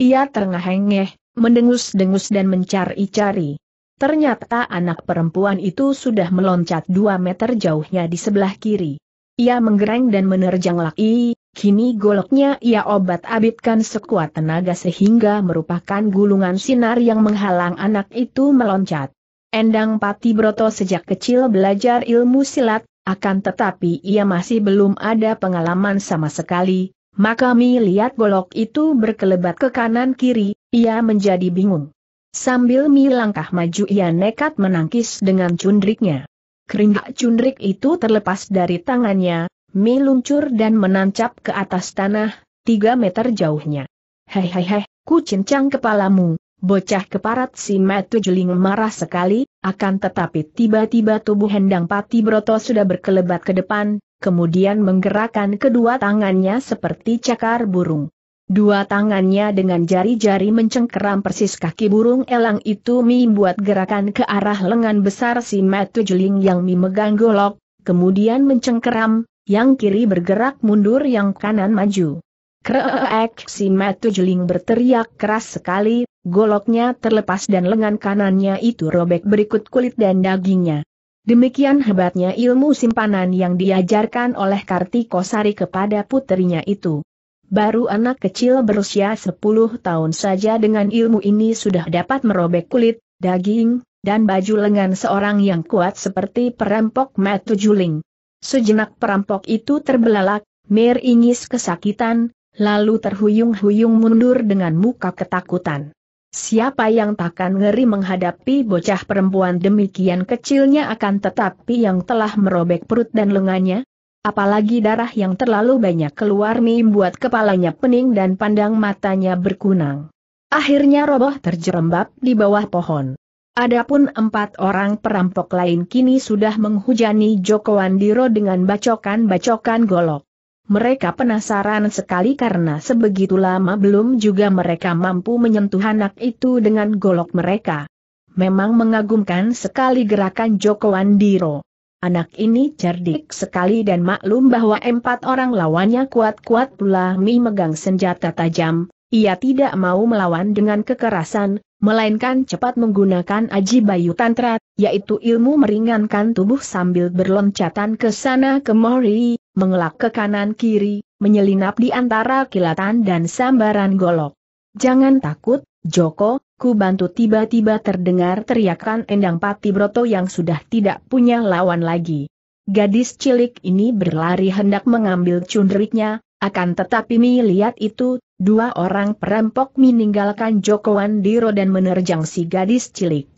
Ia terengah engah mendengus-dengus dan mencari-cari. Ternyata anak perempuan itu sudah meloncat dua meter jauhnya di sebelah kiri. Ia menggereng dan menerjang laki, kini goloknya ia obat-abitkan sekuat tenaga sehingga merupakan gulungan sinar yang menghalang anak itu meloncat. Endang Pati Broto sejak kecil belajar ilmu silat, akan tetapi ia masih belum ada pengalaman sama sekali, maka melihat golok itu berkelebat ke kanan kiri, ia menjadi bingung. Sambil Mi langkah maju ia nekat menangkis dengan cundriknya. Keringgak cundrik itu terlepas dari tangannya, Mi luncur dan menancap ke atas tanah, tiga meter jauhnya. Hei hei hei, ku cincang kepalamu, Bocah keparat si Metu Jeling marah sekali, akan tetapi tiba-tiba tubuh Hendang Pati Broto sudah berkelebat ke depan, kemudian menggerakkan kedua tangannya seperti cakar burung. Dua tangannya dengan jari-jari mencengkeram persis kaki burung elang itu membuat gerakan ke arah lengan besar si Metu Jeling yang memegang golok, kemudian mencengkeram, yang kiri bergerak mundur yang kanan maju. Kreek si Matu Jeling berteriak keras sekali, goloknya terlepas dan lengan kanannya itu robek berikut kulit dan dagingnya. Demikian hebatnya ilmu simpanan yang diajarkan oleh Kartikosari kepada putrinya itu. Baru anak kecil berusia 10 tahun saja dengan ilmu ini sudah dapat merobek kulit, daging, dan baju lengan seorang yang kuat seperti perampok Matu Juling. Sejenak perampok itu terbelalak, meringis ingis kesakitan, lalu terhuyung-huyung mundur dengan muka ketakutan. Siapa yang takkan ngeri menghadapi bocah perempuan demikian kecilnya akan tetapi yang telah merobek perut dan lengannya? Apalagi darah yang terlalu banyak keluar membuat kepalanya pening dan pandang matanya berkunang. Akhirnya roboh terjerembab di bawah pohon. Adapun empat orang perampok lain kini sudah menghujani Joko Andiro dengan bacokan-bacokan golok. Mereka penasaran sekali karena sebegitu lama belum juga mereka mampu menyentuh anak itu dengan golok mereka. Memang mengagumkan sekali gerakan Joko Andiro. Anak ini cerdik sekali dan maklum bahwa empat orang lawannya kuat-kuat pula Mi megang senjata tajam, ia tidak mau melawan dengan kekerasan, melainkan cepat menggunakan aji bayu tantra, yaitu ilmu meringankan tubuh sambil berloncatan ke sana kemari, mengelak ke kanan kiri, menyelinap di antara kilatan dan sambaran golok. Jangan takut, Joko, ku bantu tiba-tiba terdengar teriakan Endang Pati Broto yang sudah tidak punya lawan lagi. Gadis cilik ini berlari hendak mengambil cundriknya, akan tetapi Mi lihat itu, dua orang perempok meninggalkan Jokoan Diro dan menerjang si gadis cilik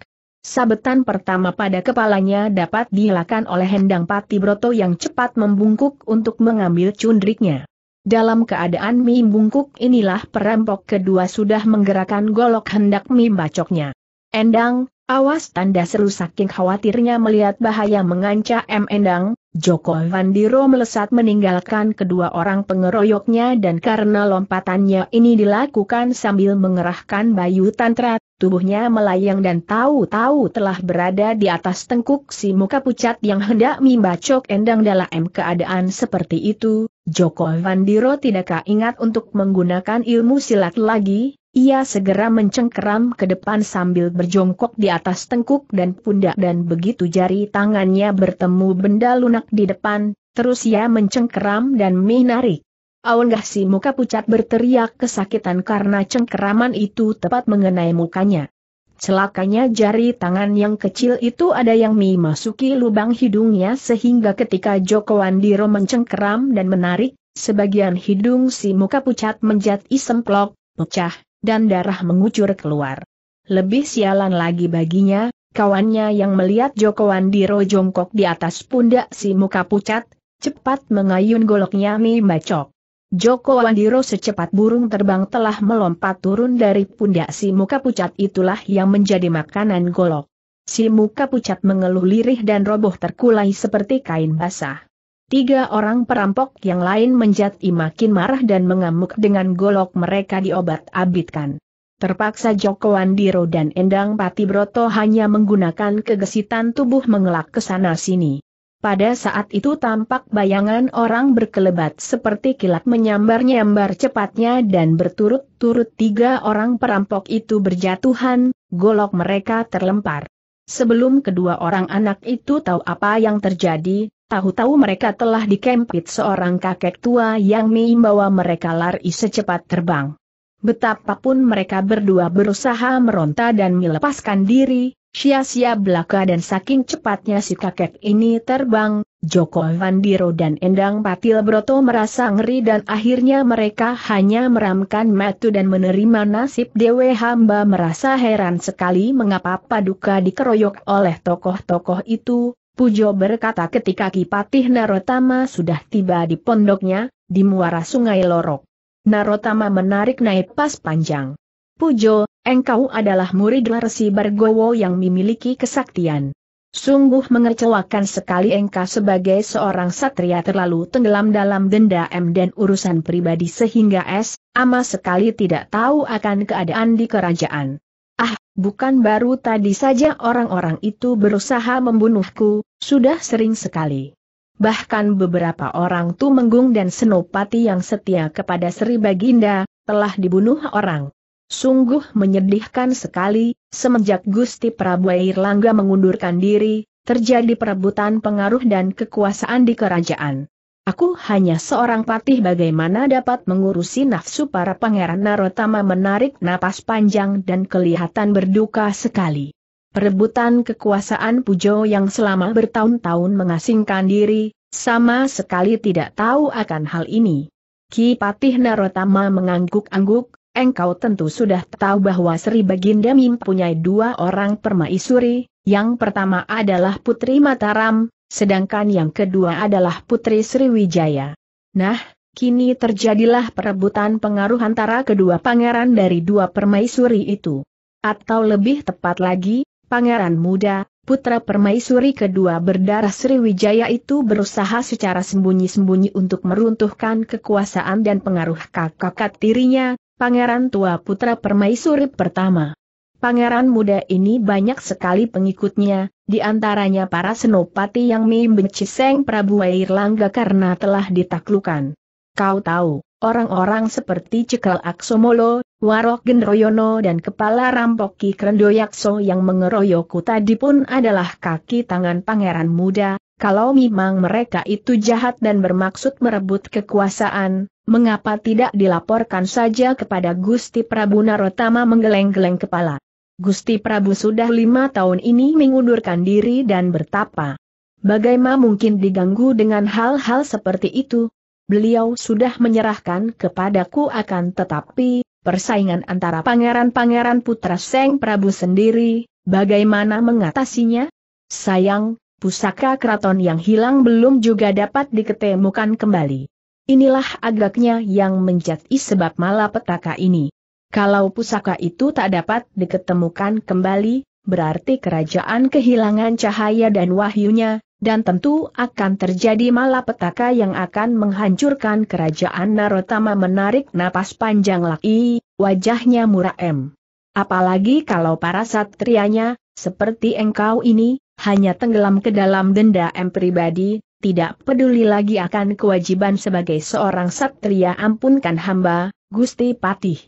sabetan pertama pada kepalanya dapat dihilangkan oleh Hendang Pati Broto yang cepat membungkuk untuk mengambil cundriknya. Dalam keadaan mie bungkuk inilah perampok kedua sudah menggerakkan golok hendak mie bacoknya. Endang, awas tanda seru saking khawatirnya melihat bahaya mengancam Endang, Joko Vandiro melesat meninggalkan kedua orang pengeroyoknya dan karena lompatannya ini dilakukan sambil mengerahkan bayu tantra, tubuhnya melayang dan tahu-tahu telah berada di atas tengkuk si muka pucat yang hendak mimbacok endang dalam keadaan seperti itu, Joko Vandiro tidakkah ingat untuk menggunakan ilmu silat lagi, ia segera mencengkeram ke depan sambil berjongkok di atas tengkuk dan pundak dan begitu jari tangannya bertemu benda lunak di depan, terus ia mencengkeram dan menarik. Aungah si muka pucat berteriak kesakitan karena cengkeraman itu tepat mengenai mukanya. Celakanya jari tangan yang kecil itu ada yang memasuki lubang hidungnya sehingga ketika Joko Andiro mencengkeram dan menarik, sebagian hidung si muka pucat menjadi semplok, pecah, dan darah mengucur keluar. Lebih sialan lagi baginya, kawannya yang melihat Joko Wandiro jongkok di atas pundak si muka pucat, cepat mengayun goloknya mi bacok. Joko Wandiro secepat burung terbang telah melompat turun dari pundak si muka pucat itulah yang menjadi makanan golok. Si muka pucat mengeluh lirih dan roboh terkulai seperti kain basah. Tiga orang perampok yang lain menjadi makin marah dan mengamuk dengan golok mereka diobat-abitkan. Terpaksa Joko Andiro dan Endang Patibroto hanya menggunakan kegesitan tubuh mengelak ke sana-sini. Pada saat itu tampak bayangan orang berkelebat seperti kilat menyambar-nyambar cepatnya dan berturut-turut tiga orang perampok itu berjatuhan, golok mereka terlempar. Sebelum kedua orang anak itu tahu apa yang terjadi, tahu-tahu mereka telah dikempit seorang kakek tua yang membawa mereka lari secepat terbang. Betapapun mereka berdua berusaha meronta dan melepaskan diri, sia-sia belaka dan saking cepatnya si kakek ini terbang, Joko Vandiro dan Endang Patil Broto merasa ngeri dan akhirnya mereka hanya meramkan matu dan menerima nasib Dewi Hamba merasa heran sekali mengapa Paduka dikeroyok oleh tokoh-tokoh itu, Pujo berkata ketika Kipatih Narotama sudah tiba di pondoknya, di muara sungai Lorok. Narotama menarik naik pas panjang. Pujo, engkau adalah murid Resi Bargowo yang memiliki kesaktian. Sungguh mengecewakan sekali engkau sebagai seorang satria terlalu tenggelam dalam denda m dan urusan pribadi sehingga S, ama sekali tidak tahu akan keadaan di kerajaan. Ah, bukan baru tadi saja orang-orang itu berusaha membunuhku, sudah sering sekali. Bahkan beberapa orang Tumenggung dan Senopati yang setia kepada Sri Baginda, telah dibunuh orang. Sungguh menyedihkan sekali, Semenjak Gusti Prabu Airlangga mengundurkan diri, terjadi perebutan pengaruh dan kekuasaan di kerajaan. Aku hanya seorang patih bagaimana dapat mengurusi nafsu para pangeran Narotama menarik napas panjang dan kelihatan berduka sekali. Perebutan kekuasaan Pujo yang selama bertahun-tahun mengasingkan diri, sama sekali tidak tahu akan hal ini. Ki Patih Narotama mengangguk-angguk, Engkau tentu sudah tahu bahwa Sri Baginda mempunyai dua orang permaisuri, yang pertama adalah Putri Mataram, sedangkan yang kedua adalah Putri Sriwijaya. Nah, kini terjadilah perebutan pengaruh antara kedua pangeran dari dua permaisuri itu. Atau lebih tepat lagi, pangeran muda, putra permaisuri kedua berdarah Sriwijaya itu berusaha secara sembunyi-sembunyi untuk meruntuhkan kekuasaan dan pengaruh kakak kakak tirinya, pangeran tua putra permaisuri pertama. Pangeran muda ini banyak sekali pengikutnya, di antaranya para senopati yang membenci Seng Prabu Langga karena telah ditaklukan. Kau tahu, orang-orang seperti Cekal Aksomolo, Warok Gendroyono dan Kepala Rampok Ki Krendoyakso yang mengeroyokku tadi pun adalah kaki tangan pangeran muda, kalau memang mereka itu jahat dan bermaksud merebut kekuasaan, mengapa tidak dilaporkan saja kepada Gusti Prabu Narotama menggeleng-geleng kepala. Gusti Prabu sudah lima tahun ini mengundurkan diri dan bertapa. Bagaimana mungkin diganggu dengan hal-hal seperti itu? Beliau sudah menyerahkan kepadaku akan tetapi, persaingan antara pangeran-pangeran putra Seng Prabu sendiri, bagaimana mengatasinya? Sayang, pusaka keraton yang hilang belum juga dapat diketemukan kembali. Inilah agaknya yang menjadi sebab malapetaka ini. Kalau pusaka itu tak dapat diketemukan kembali, berarti kerajaan kehilangan cahaya dan wahyunya, dan tentu akan terjadi malapetaka yang akan menghancurkan kerajaan Narotama menarik napas panjang lagi, wajahnya muraem. Apalagi kalau para satrianya, seperti engkau ini, hanya tenggelam ke dalam dendam pribadi, tidak peduli lagi akan kewajiban sebagai seorang satria ampunkan hamba, Gusti Patih.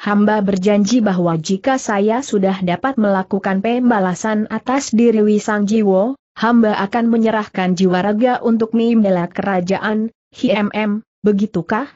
Hamba berjanji bahwa jika saya sudah dapat melakukan pembalasan atas diri Wisang Jiwo, hamba akan menyerahkan jiwa raga untuk membela kerajaan, HMM, begitukah?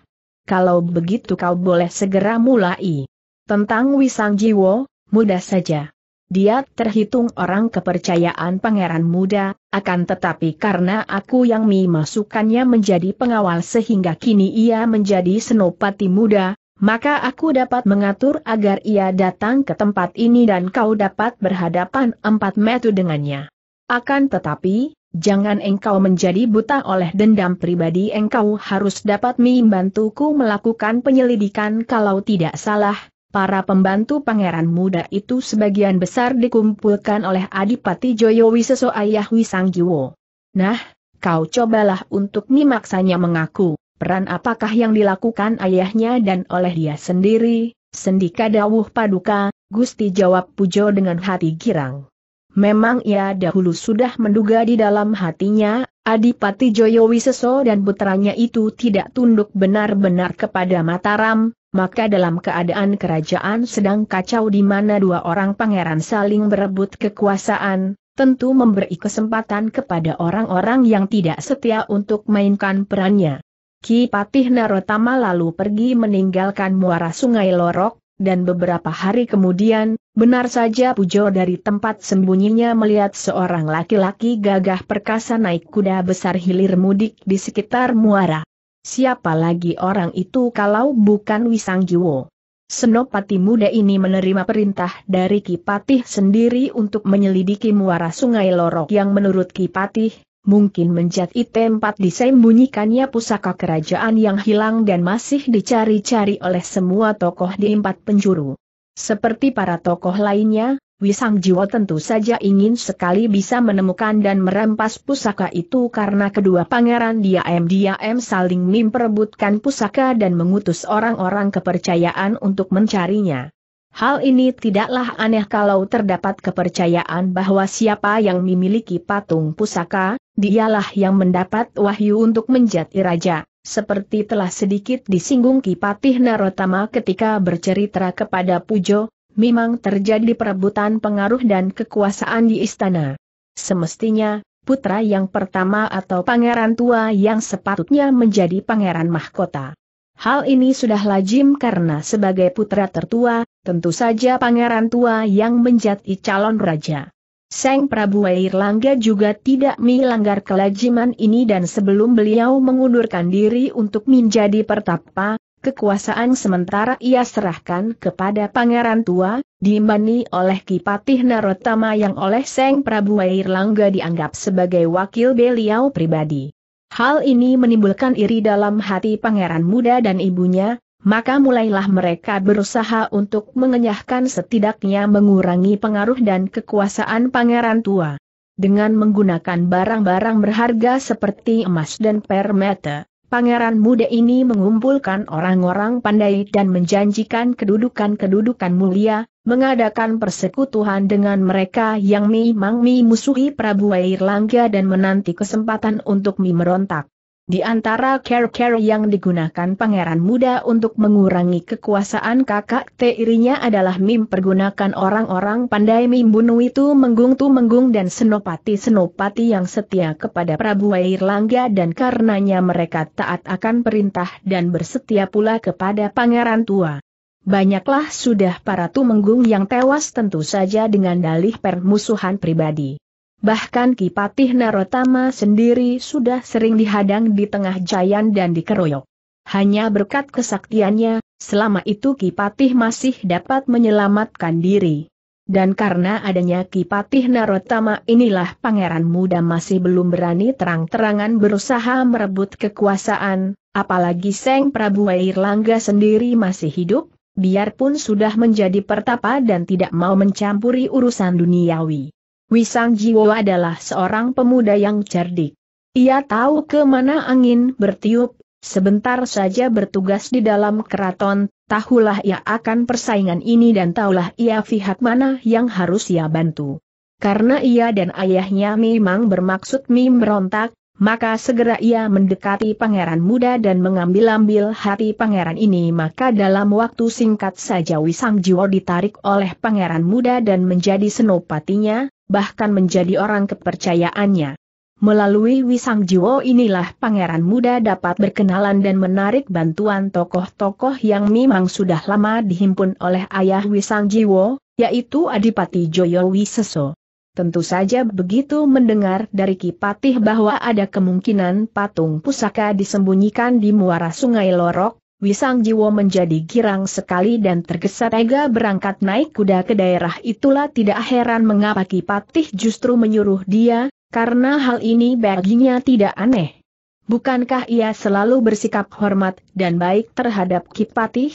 Kalau begitu kau boleh segera mulai. Tentang Wisang Jiwo, mudah saja. Dia terhitung orang kepercayaan pangeran muda, akan tetapi karena aku yang memasukkannya menjadi pengawal sehingga kini ia menjadi senopati muda, maka aku dapat mengatur agar ia datang ke tempat ini dan kau dapat berhadapan empat metu dengannya. Akan tetapi, jangan engkau menjadi buta oleh dendam pribadi engkau harus dapat membantuku melakukan penyelidikan kalau tidak salah, para pembantu pangeran muda itu sebagian besar dikumpulkan oleh Adipati Joyo Wiseso ayah Wisanggiwo. Nah, kau cobalah untuk memaksanya mengaku, peran apakah yang dilakukan ayahnya dan oleh dia sendiri, sendika dawuh paduka, Gusti jawab Pujo dengan hati girang. Memang ia dahulu sudah menduga di dalam hatinya, Adipati Joyo Wiseso dan putranya itu tidak tunduk benar-benar kepada Mataram, maka dalam keadaan kerajaan sedang kacau di mana dua orang pangeran saling berebut kekuasaan, tentu memberi kesempatan kepada orang-orang yang tidak setia untuk mainkan perannya. Ki Patih Narotama lalu pergi meninggalkan muara sungai Lorok, dan beberapa hari kemudian, benar saja Pujo dari tempat sembunyinya melihat seorang laki-laki gagah perkasa naik kuda besar hilir mudik di sekitar muara. Siapa lagi orang itu kalau bukan Wisanggiwo? Senopati muda ini menerima perintah dari Kipatih sendiri untuk menyelidiki muara sungai Lorok yang menurut Kipatih, mungkin menjadi tempat disembunyikannya pusaka kerajaan yang hilang dan masih dicari-cari oleh semua tokoh di empat penjuru. Seperti para tokoh lainnya, Wisang Jiwo tentu saja ingin sekali bisa menemukan dan merampas pusaka itu karena kedua pangeran diam-diam saling memperebutkan pusaka dan mengutus orang-orang kepercayaan untuk mencarinya. Hal ini tidaklah aneh kalau terdapat kepercayaan bahwa siapa yang memiliki patung pusaka, dialah yang mendapat wahyu untuk menjadi raja seperti telah sedikit disinggung Kipatih Narotama ketika bercerita kepada Pujo, memang terjadi perebutan pengaruh dan kekuasaan di istana. Semestinya, putra yang pertama atau pangeran tua yang sepatutnya menjadi pangeran mahkota. Hal ini sudah lazim karena sebagai putra tertua, tentu saja pangeran tua yang menjadi calon raja. Seng Prabu Airlangga juga tidak melanggar kelajiman ini dan sebelum beliau mengundurkan diri untuk menjadi pertapa, Kekuasaan sementara ia serahkan kepada pangeran tua, diimani oleh Kipatih Narotama yang oleh Seng Prabu Wairlangga dianggap sebagai wakil beliau pribadi. Hal ini menimbulkan iri dalam hati pangeran muda dan ibunya, maka mulailah mereka berusaha untuk mengenyahkan setidaknya mengurangi pengaruh dan kekuasaan pangeran tua. Dengan menggunakan barang-barang berharga seperti emas dan permata, Pangeran muda ini mengumpulkan orang-orang pandai dan menjanjikan kedudukan-kedudukan mulia, mengadakan persekutuan dengan mereka yang memang memusuhi Prabu Air Langga dan menanti kesempatan untuk memerontak. Di antara care-care yang digunakan pangeran muda untuk mengurangi kekuasaan kakak tirinya adalah mim pergunakan orang-orang pandai mim bunuh itu menggung-menggung dan senopati-senopati yang setia kepada Prabu Wairlangga dan karenanya mereka taat akan perintah dan bersetia pula kepada pangeran tua. Banyaklah sudah para tumenggung yang tewas tentu saja dengan dalih permusuhan pribadi. Bahkan Kipatih Narotama sendiri sudah sering dihadang di tengah jayan dan dikeroyok. Hanya berkat kesaktiannya, selama itu Kipatih masih dapat menyelamatkan diri. Dan karena adanya Kipatih Narotama inilah pangeran muda masih belum berani terang-terangan berusaha merebut kekuasaan, apalagi Seng Prabu Wairlangga sendiri masih hidup, biarpun sudah menjadi pertapa dan tidak mau mencampuri urusan duniawi. Wisang Jiwo adalah seorang pemuda yang cerdik. Ia tahu ke mana angin bertiup, sebentar saja bertugas di dalam keraton, tahulah ia akan persaingan ini dan tahulah ia pihak mana yang harus ia bantu. Karena ia dan ayahnya memang bermaksud mim berontak, maka segera ia mendekati pangeran muda dan mengambil-ambil hati pangeran ini maka dalam waktu singkat saja Wisang Jiwo ditarik oleh pangeran muda dan menjadi senopatinya, bahkan menjadi orang kepercayaannya. Melalui Wisang Jiwo inilah pangeran muda dapat berkenalan dan menarik bantuan tokoh-tokoh yang memang sudah lama dihimpun oleh ayah Wisang Jiwo, yaitu Adipati Joyo Wiseso. Tentu saja begitu mendengar dari Kipatih bahwa ada kemungkinan patung pusaka disembunyikan di muara sungai Lorok, Wisang Jiwo menjadi girang sekali dan tergesa-tega berangkat naik kuda ke daerah itulah tidak heran mengapa Kipatih justru menyuruh dia, karena hal ini baginya tidak aneh. Bukankah ia selalu bersikap hormat dan baik terhadap Kipatih?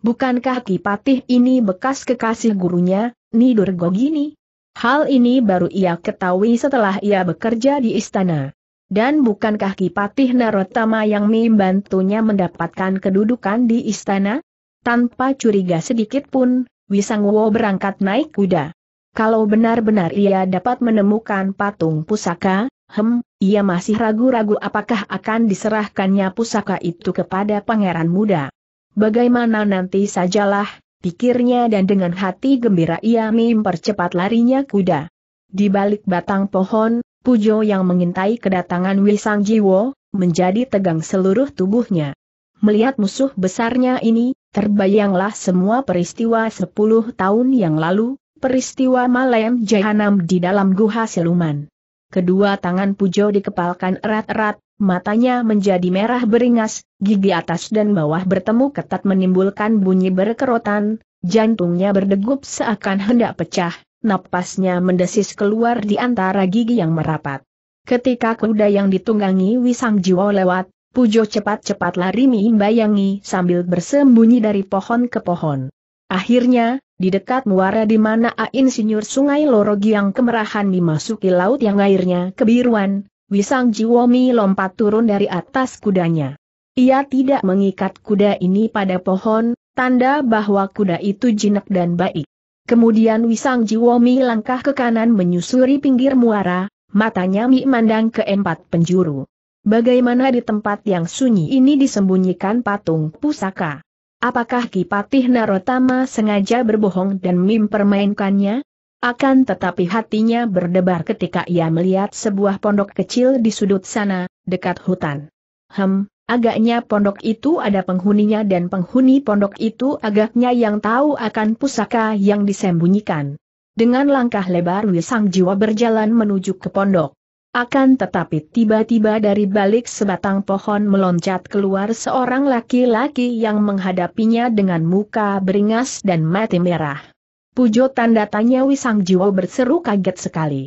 Bukankah Kipatih ini bekas kekasih gurunya, Nidur Gogini? Hal ini baru ia ketahui setelah ia bekerja di istana. Dan bukankah Kipatih Narotama yang membantunya mendapatkan kedudukan di istana? Tanpa curiga sedikit pun, Wisangwo berangkat naik kuda. Kalau benar-benar ia dapat menemukan patung pusaka, hem, ia masih ragu-ragu apakah akan diserahkannya pusaka itu kepada pangeran muda. Bagaimana nanti sajalah, pikirnya dan dengan hati gembira ia mempercepat larinya kuda. Di balik batang pohon, Pujo yang mengintai kedatangan Wisang Jiwo, menjadi tegang seluruh tubuhnya. Melihat musuh besarnya ini, terbayanglah semua peristiwa sepuluh tahun yang lalu, peristiwa Malem jahanam di dalam guha siluman. Kedua tangan Pujo dikepalkan erat-erat, matanya menjadi merah beringas, gigi atas dan bawah bertemu ketat menimbulkan bunyi berkerotan, jantungnya berdegup seakan hendak pecah, napasnya mendesis keluar di antara gigi yang merapat. Ketika kuda yang ditunggangi Wisang Jiwo lewat, Pujo cepat-cepat lari membayangi sambil bersembunyi dari pohon ke pohon. Akhirnya, di dekat muara di mana Sinyur sungai Lorogi yang kemerahan dimasuki laut yang airnya kebiruan, Wisang mi lompat turun dari atas kudanya. Ia tidak mengikat kuda ini pada pohon, tanda bahwa kuda itu jinak dan baik. Kemudian Wisang Jiwomi langkah ke kanan menyusuri pinggir muara, matanya Mi mandang ke empat penjuru. Bagaimana di tempat yang sunyi ini disembunyikan patung pusaka? Apakah Kipatih Narotama sengaja berbohong dan mempermainkannya? Akan tetapi hatinya berdebar ketika ia melihat sebuah pondok kecil di sudut sana, dekat hutan. Hem, Agaknya pondok itu ada penghuninya dan penghuni pondok itu agaknya yang tahu akan pusaka yang disembunyikan. Dengan langkah lebar Wisang Jiwa berjalan menuju ke pondok. Akan tetapi tiba-tiba dari balik sebatang pohon meloncat keluar seorang laki-laki yang menghadapinya dengan muka beringas dan mati merah. Pujo tanda tanya Wisang Jiwa berseru kaget sekali.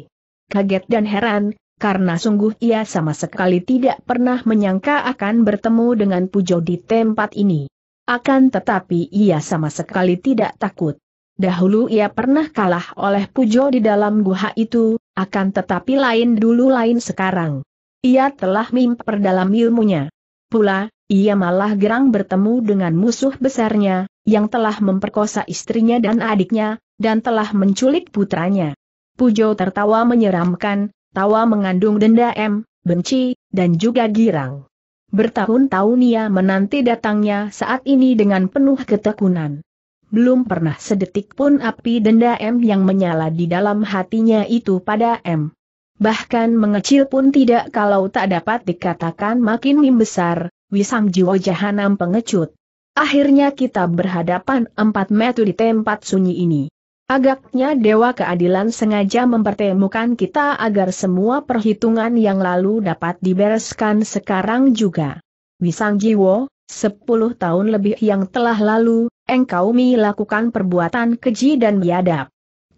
Kaget dan heran, karena sungguh ia sama sekali tidak pernah menyangka akan bertemu dengan Pujo di tempat ini. Akan tetapi ia sama sekali tidak takut. Dahulu ia pernah kalah oleh Pujo di dalam guha itu, akan tetapi lain dulu lain sekarang. Ia telah memperdalam ilmunya. Pula, ia malah gerang bertemu dengan musuh besarnya, yang telah memperkosa istrinya dan adiknya, dan telah menculik putranya. Pujo tertawa menyeramkan, Tawa mengandung dendam, benci, dan juga girang. Bertahun-tahun ia menanti datangnya saat ini dengan penuh ketekunan. Belum pernah sedetik pun api denda M yang menyala di dalam hatinya itu pada M. Bahkan mengecil pun tidak kalau tak dapat dikatakan makin membesar, wisang jiwa jahanam pengecut. Akhirnya kita berhadapan empat metu di tempat sunyi ini. Agaknya Dewa Keadilan sengaja mempertemukan kita agar semua perhitungan yang lalu dapat dibereskan sekarang juga. Wisang Jiwo, sepuluh tahun lebih yang telah lalu, engkau melakukan perbuatan keji dan biadab.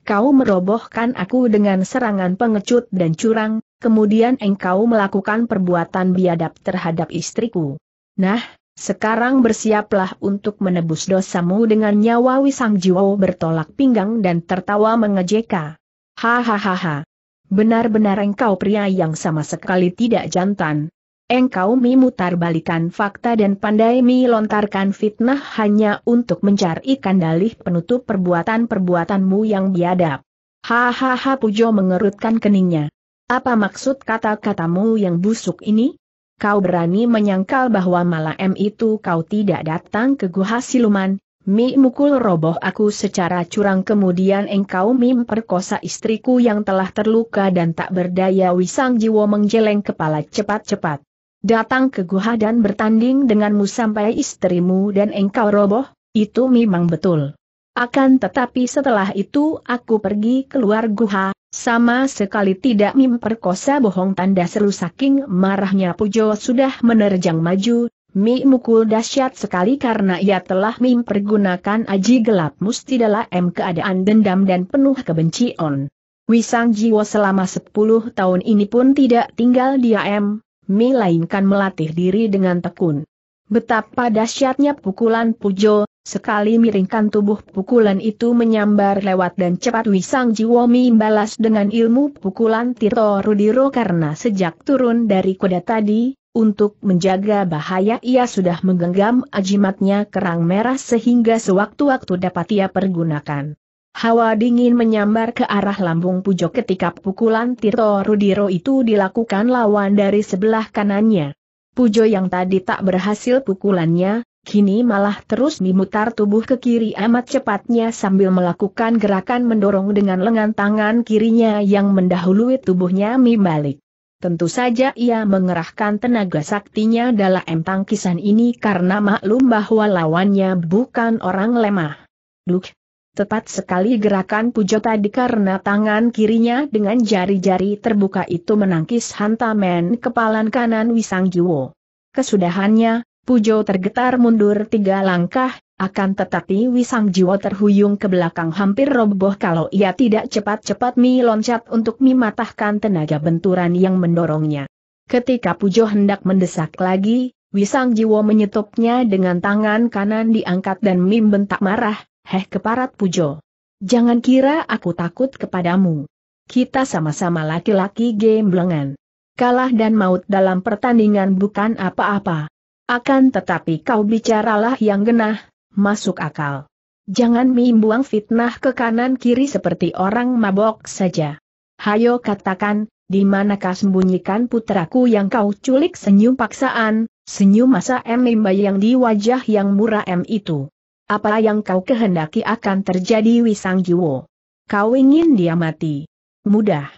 Kau merobohkan aku dengan serangan pengecut dan curang, kemudian engkau melakukan perbuatan biadab terhadap istriku. Nah, sekarang bersiaplah untuk menebus dosamu dengan nyawa Wisang Jiwo bertolak pinggang dan tertawa mengejeka. Hahaha. Benar-benar engkau pria yang sama sekali tidak jantan. Engkau mi balikan fakta dan pandai mi lontarkan fitnah hanya untuk mencari kandalih penutup perbuatan-perbuatanmu yang biadab. Hahaha Pujo mengerutkan keningnya. Apa maksud kata-katamu yang busuk ini? kau berani menyangkal bahwa malam itu kau tidak datang ke guha Siluman, Mi mukul roboh aku secara curang kemudian engkau mim perkosa istriku yang telah terluka dan tak berdaya Wisang Jiwo menjeleng kepala cepat-cepat. Datang ke guha dan bertanding denganmu sampai istrimu dan engkau roboh, itu memang betul. Akan tetapi setelah itu aku pergi keluar guha. Sama sekali tidak memperkosa bohong tanda seru saking marahnya Pujo sudah menerjang maju, Mi mukul dahsyat sekali karena ia telah mempergunakan aji gelap musti dalam keadaan dendam dan penuh kebencian. Wisang jiwa selama 10 tahun ini pun tidak tinggal diam, Mi lainkan melatih diri dengan tekun. Betapa dahsyatnya pukulan Pujo, Sekali miringkan tubuh pukulan itu menyambar lewat dan cepat Wisang Jiwomi balas dengan ilmu pukulan Tirto Rudiro karena sejak turun dari kuda tadi, untuk menjaga bahaya ia sudah menggenggam ajimatnya kerang merah sehingga sewaktu-waktu dapat ia pergunakan. Hawa dingin menyambar ke arah lambung Pujo ketika pukulan Tirto Rudiro itu dilakukan lawan dari sebelah kanannya. Pujo yang tadi tak berhasil pukulannya, kini malah terus memutar tubuh ke kiri amat cepatnya sambil melakukan gerakan mendorong dengan lengan tangan kirinya yang mendahului tubuhnya membalik. Tentu saja ia mengerahkan tenaga saktinya dalam tangkisan ini karena maklum bahwa lawannya bukan orang lemah. Duk! Tepat sekali gerakan Pujo tadi karena tangan kirinya dengan jari-jari terbuka itu menangkis hantaman kepalan kanan Wisang Jiwo. Kesudahannya, Pujo tergetar mundur tiga langkah, akan tetapi Wisang Jiwo terhuyung ke belakang hampir roboh kalau ia tidak cepat-cepat Mi loncat untuk mematahkan tenaga benturan yang mendorongnya. Ketika Pujo hendak mendesak lagi, Wisang Jiwo menyetopnya dengan tangan kanan diangkat dan mim bentak marah, Heh keparat Pujo. Jangan kira aku takut kepadamu. Kita sama-sama laki-laki game gemblengan. Kalah dan maut dalam pertandingan bukan apa-apa. Akan tetapi kau bicaralah yang genah, masuk akal. Jangan membuang fitnah ke kanan kiri seperti orang mabok saja. Hayo katakan, di manakah sembunyikan putraku yang kau culik senyum paksaan, senyum masa M yang di wajah yang murah M itu. Apa yang kau kehendaki akan terjadi Wisang Jiwo. Kau ingin dia mati. Mudah.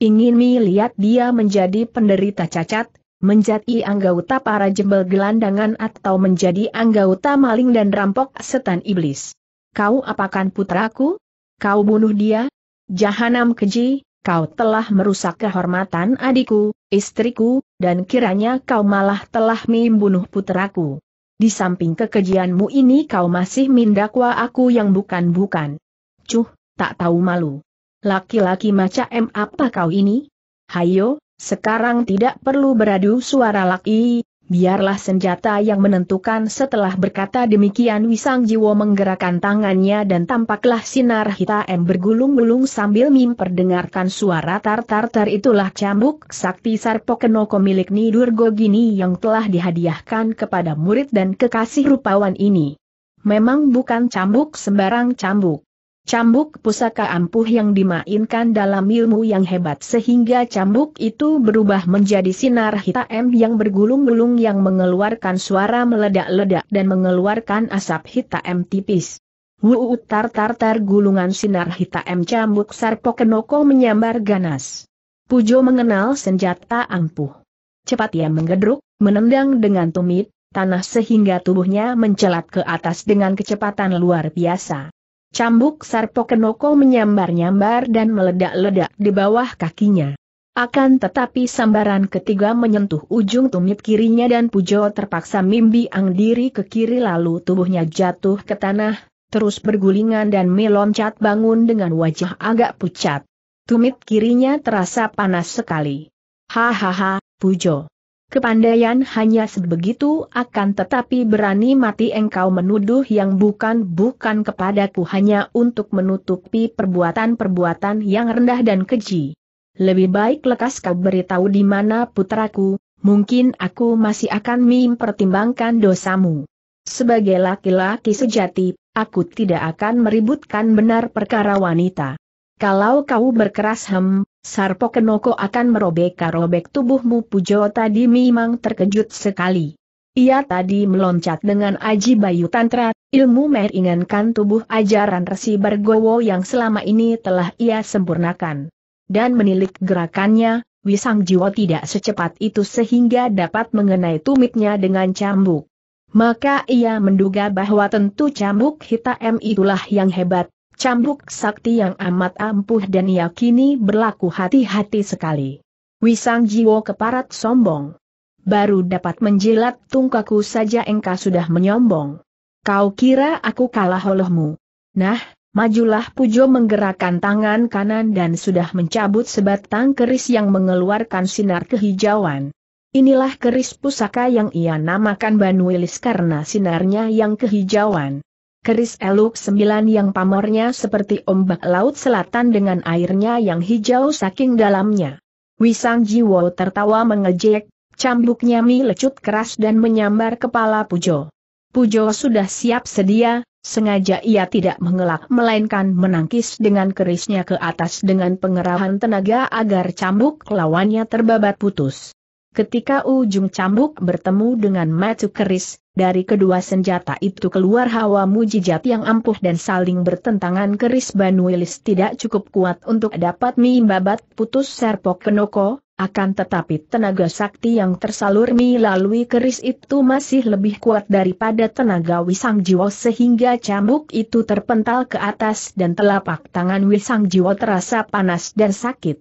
Ingin mi lihat dia menjadi penderita cacat, menjadi anggota para jembel gelandangan atau menjadi anggota maling dan rampok setan iblis. Kau apakan putraku? Kau bunuh dia? Jahanam keji, kau telah merusak kehormatan adikku, istriku, dan kiranya kau malah telah membunuh putraku. Di samping kekejianmu ini kau masih mendakwa aku yang bukan-bukan. Cuh, tak tahu malu. Laki-laki macam apa kau ini? Hayo, sekarang tidak perlu beradu suara laki, biarlah senjata yang menentukan setelah berkata demikian Wisang Jiwo menggerakkan tangannya dan tampaklah sinar hitam bergulung-gulung sambil memperdengarkan suara tar-tar-tar itulah cambuk sakti Kenoko milik Nidur Gogini yang telah dihadiahkan kepada murid dan kekasih rupawan ini. Memang bukan cambuk sembarang cambuk. Cambuk pusaka ampuh yang dimainkan dalam ilmu yang hebat sehingga cambuk itu berubah menjadi sinar hitam yang bergulung-gulung yang mengeluarkan suara meledak-ledak dan mengeluarkan asap hitam tipis. Wu tar tar tar gulungan sinar hitam cambuk Sarpokenoko menyambar ganas. Pujo mengenal senjata ampuh. Cepat ia menggedruk, menendang dengan tumit, tanah sehingga tubuhnya mencelat ke atas dengan kecepatan luar biasa. Cambuk Sarpo Kenoko menyambar-nyambar dan meledak-ledak di bawah kakinya. Akan tetapi sambaran ketiga menyentuh ujung tumit kirinya dan Pujo terpaksa ang diri ke kiri lalu tubuhnya jatuh ke tanah, terus bergulingan dan meloncat bangun dengan wajah agak pucat. Tumit kirinya terasa panas sekali. Hahaha, Pujo. Kepandaian hanya sebegitu akan tetapi berani mati engkau menuduh yang bukan-bukan kepadaku hanya untuk menutupi perbuatan-perbuatan yang rendah dan keji. Lebih baik lekas kau beritahu di mana putraku, mungkin aku masih akan mempertimbangkan dosamu. Sebagai laki-laki sejati, aku tidak akan meributkan benar perkara wanita. Kalau kau berkeras hem, Sarpo Kenoko akan merobek-karobek tubuhmu Pujo tadi memang terkejut sekali. Ia tadi meloncat dengan aji bayu tantra, ilmu meringankan tubuh ajaran resi bergowo yang selama ini telah ia sempurnakan. Dan menilik gerakannya, Wisang Jiwo tidak secepat itu sehingga dapat mengenai tumitnya dengan cambuk. Maka ia menduga bahwa tentu cambuk hitam itulah yang hebat, Cambuk sakti yang amat ampuh dan yakini berlaku hati-hati sekali. Wisang Jiwo keparat sombong. Baru dapat menjilat tungkaku saja engkau sudah menyombong. Kau kira aku kalah olehmu. Nah, majulah Pujo menggerakkan tangan kanan dan sudah mencabut sebatang keris yang mengeluarkan sinar kehijauan. Inilah keris pusaka yang ia namakan Banuilis karena sinarnya yang kehijauan keris eluk sembilan yang pamornya seperti ombak laut selatan dengan airnya yang hijau saking dalamnya. Wisang Jiwo tertawa mengejek, cambuknya mi lecut keras dan menyambar kepala Pujo. Pujo sudah siap sedia, sengaja ia tidak mengelak melainkan menangkis dengan kerisnya ke atas dengan pengerahan tenaga agar cambuk lawannya terbabat putus. Ketika ujung cambuk bertemu dengan matu keris, dari kedua senjata itu keluar hawa mujijat yang ampuh dan saling bertentangan keris Banuilis tidak cukup kuat untuk dapat mimbabat putus serpok kenoko, akan tetapi tenaga sakti yang tersalur melalui keris itu masih lebih kuat daripada tenaga Wisang jiwa sehingga cambuk itu terpental ke atas dan telapak tangan Wisang jiwa terasa panas dan sakit.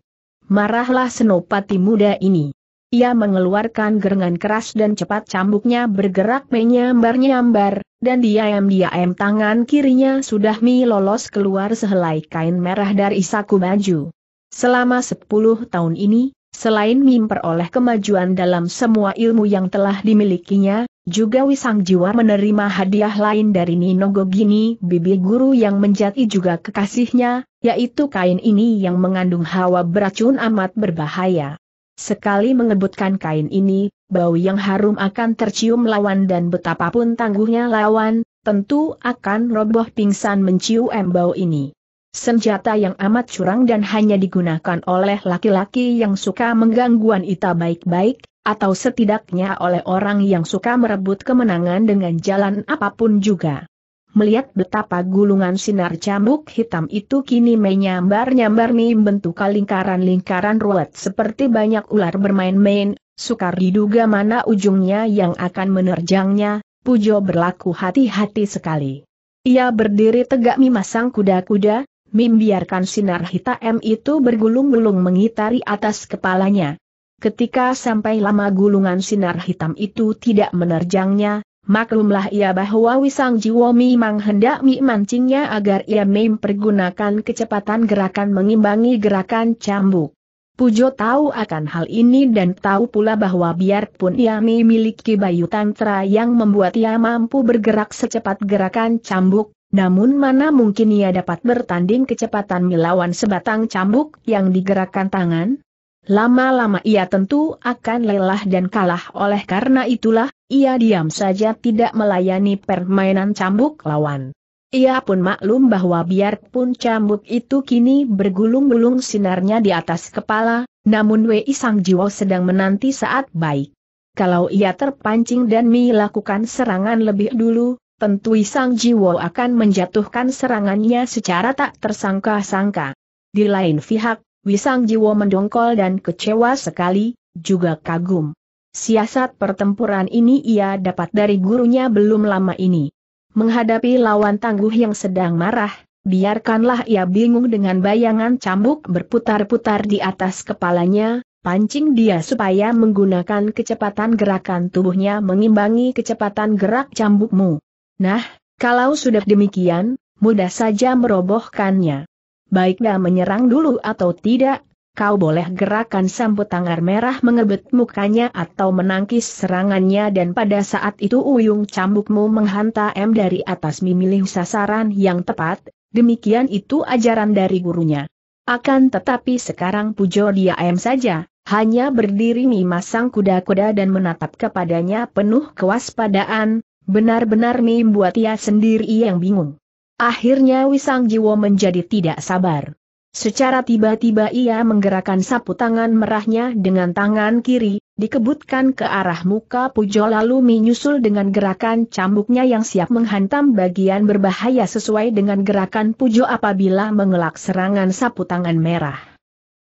Marahlah senopati muda ini. Ia mengeluarkan gerengan keras dan cepat cambuknya bergerak menyambar-nyambar, dan diam-diam tangan kirinya sudah mi keluar sehelai kain merah dari saku baju. Selama sepuluh tahun ini, selain memperoleh kemajuan dalam semua ilmu yang telah dimilikinya, juga Wisang Jiwa menerima hadiah lain dari Nino Gogini, bibi guru yang menjadi juga kekasihnya, yaitu kain ini yang mengandung hawa beracun amat berbahaya. Sekali mengebutkan kain ini, bau yang harum akan tercium lawan dan betapapun tangguhnya lawan, tentu akan roboh pingsan mencium bau ini. Senjata yang amat curang dan hanya digunakan oleh laki-laki yang suka menggangguan ita baik-baik, atau setidaknya oleh orang yang suka merebut kemenangan dengan jalan apapun juga melihat betapa gulungan sinar cambuk hitam itu kini menyambar-nyambar bentuk lingkaran-lingkaran ruwet seperti banyak ular bermain-main, sukar diduga mana ujungnya yang akan menerjangnya, Pujo berlaku hati-hati sekali. Ia berdiri tegak memasang kuda-kuda, membiarkan sinar hitam itu bergulung-gulung mengitari atas kepalanya. Ketika sampai lama gulungan sinar hitam itu tidak menerjangnya, Maklumlah ia bahwa Wisang Jiwo memang hendak mancingnya agar ia mempergunakan kecepatan gerakan mengimbangi gerakan cambuk. Pujo tahu akan hal ini dan tahu pula bahwa biarpun ia memiliki bayu tantra yang membuat ia mampu bergerak secepat gerakan cambuk, namun mana mungkin ia dapat bertanding kecepatan melawan sebatang cambuk yang digerakkan tangan? Lama-lama ia tentu akan lelah dan kalah oleh karena itulah, ia diam saja tidak melayani permainan cambuk lawan. Ia pun maklum bahwa biarpun cambuk itu kini bergulung-gulung sinarnya di atas kepala, namun Wei Sang Jiwo sedang menanti saat baik. Kalau ia terpancing dan melakukan serangan lebih dulu, tentu Sang Jiwo akan menjatuhkan serangannya secara tak tersangka-sangka. Di lain pihak, Wisang Jiwo mendongkol dan kecewa sekali, juga kagum. Siasat pertempuran ini ia dapat dari gurunya belum lama ini. Menghadapi lawan tangguh yang sedang marah, biarkanlah ia bingung dengan bayangan cambuk berputar-putar di atas kepalanya, pancing dia supaya menggunakan kecepatan gerakan tubuhnya mengimbangi kecepatan gerak cambukmu. Nah, kalau sudah demikian, mudah saja merobohkannya baiknya menyerang dulu atau tidak, kau boleh gerakan sambut tangan merah mengebet mukanya atau menangkis serangannya dan pada saat itu uyung cambukmu menghantam dari atas memilih sasaran yang tepat, demikian itu ajaran dari gurunya. Akan tetapi sekarang Pujo dia em saja, hanya berdiri memasang kuda-kuda dan menatap kepadanya penuh kewaspadaan, benar-benar membuat ia sendiri yang bingung. Akhirnya Wisang Jiwo menjadi tidak sabar. Secara tiba-tiba ia menggerakkan sapu tangan merahnya dengan tangan kiri, dikebutkan ke arah muka Pujo lalu menyusul dengan gerakan cambuknya yang siap menghantam bagian berbahaya sesuai dengan gerakan Pujo apabila mengelak serangan sapu tangan merah.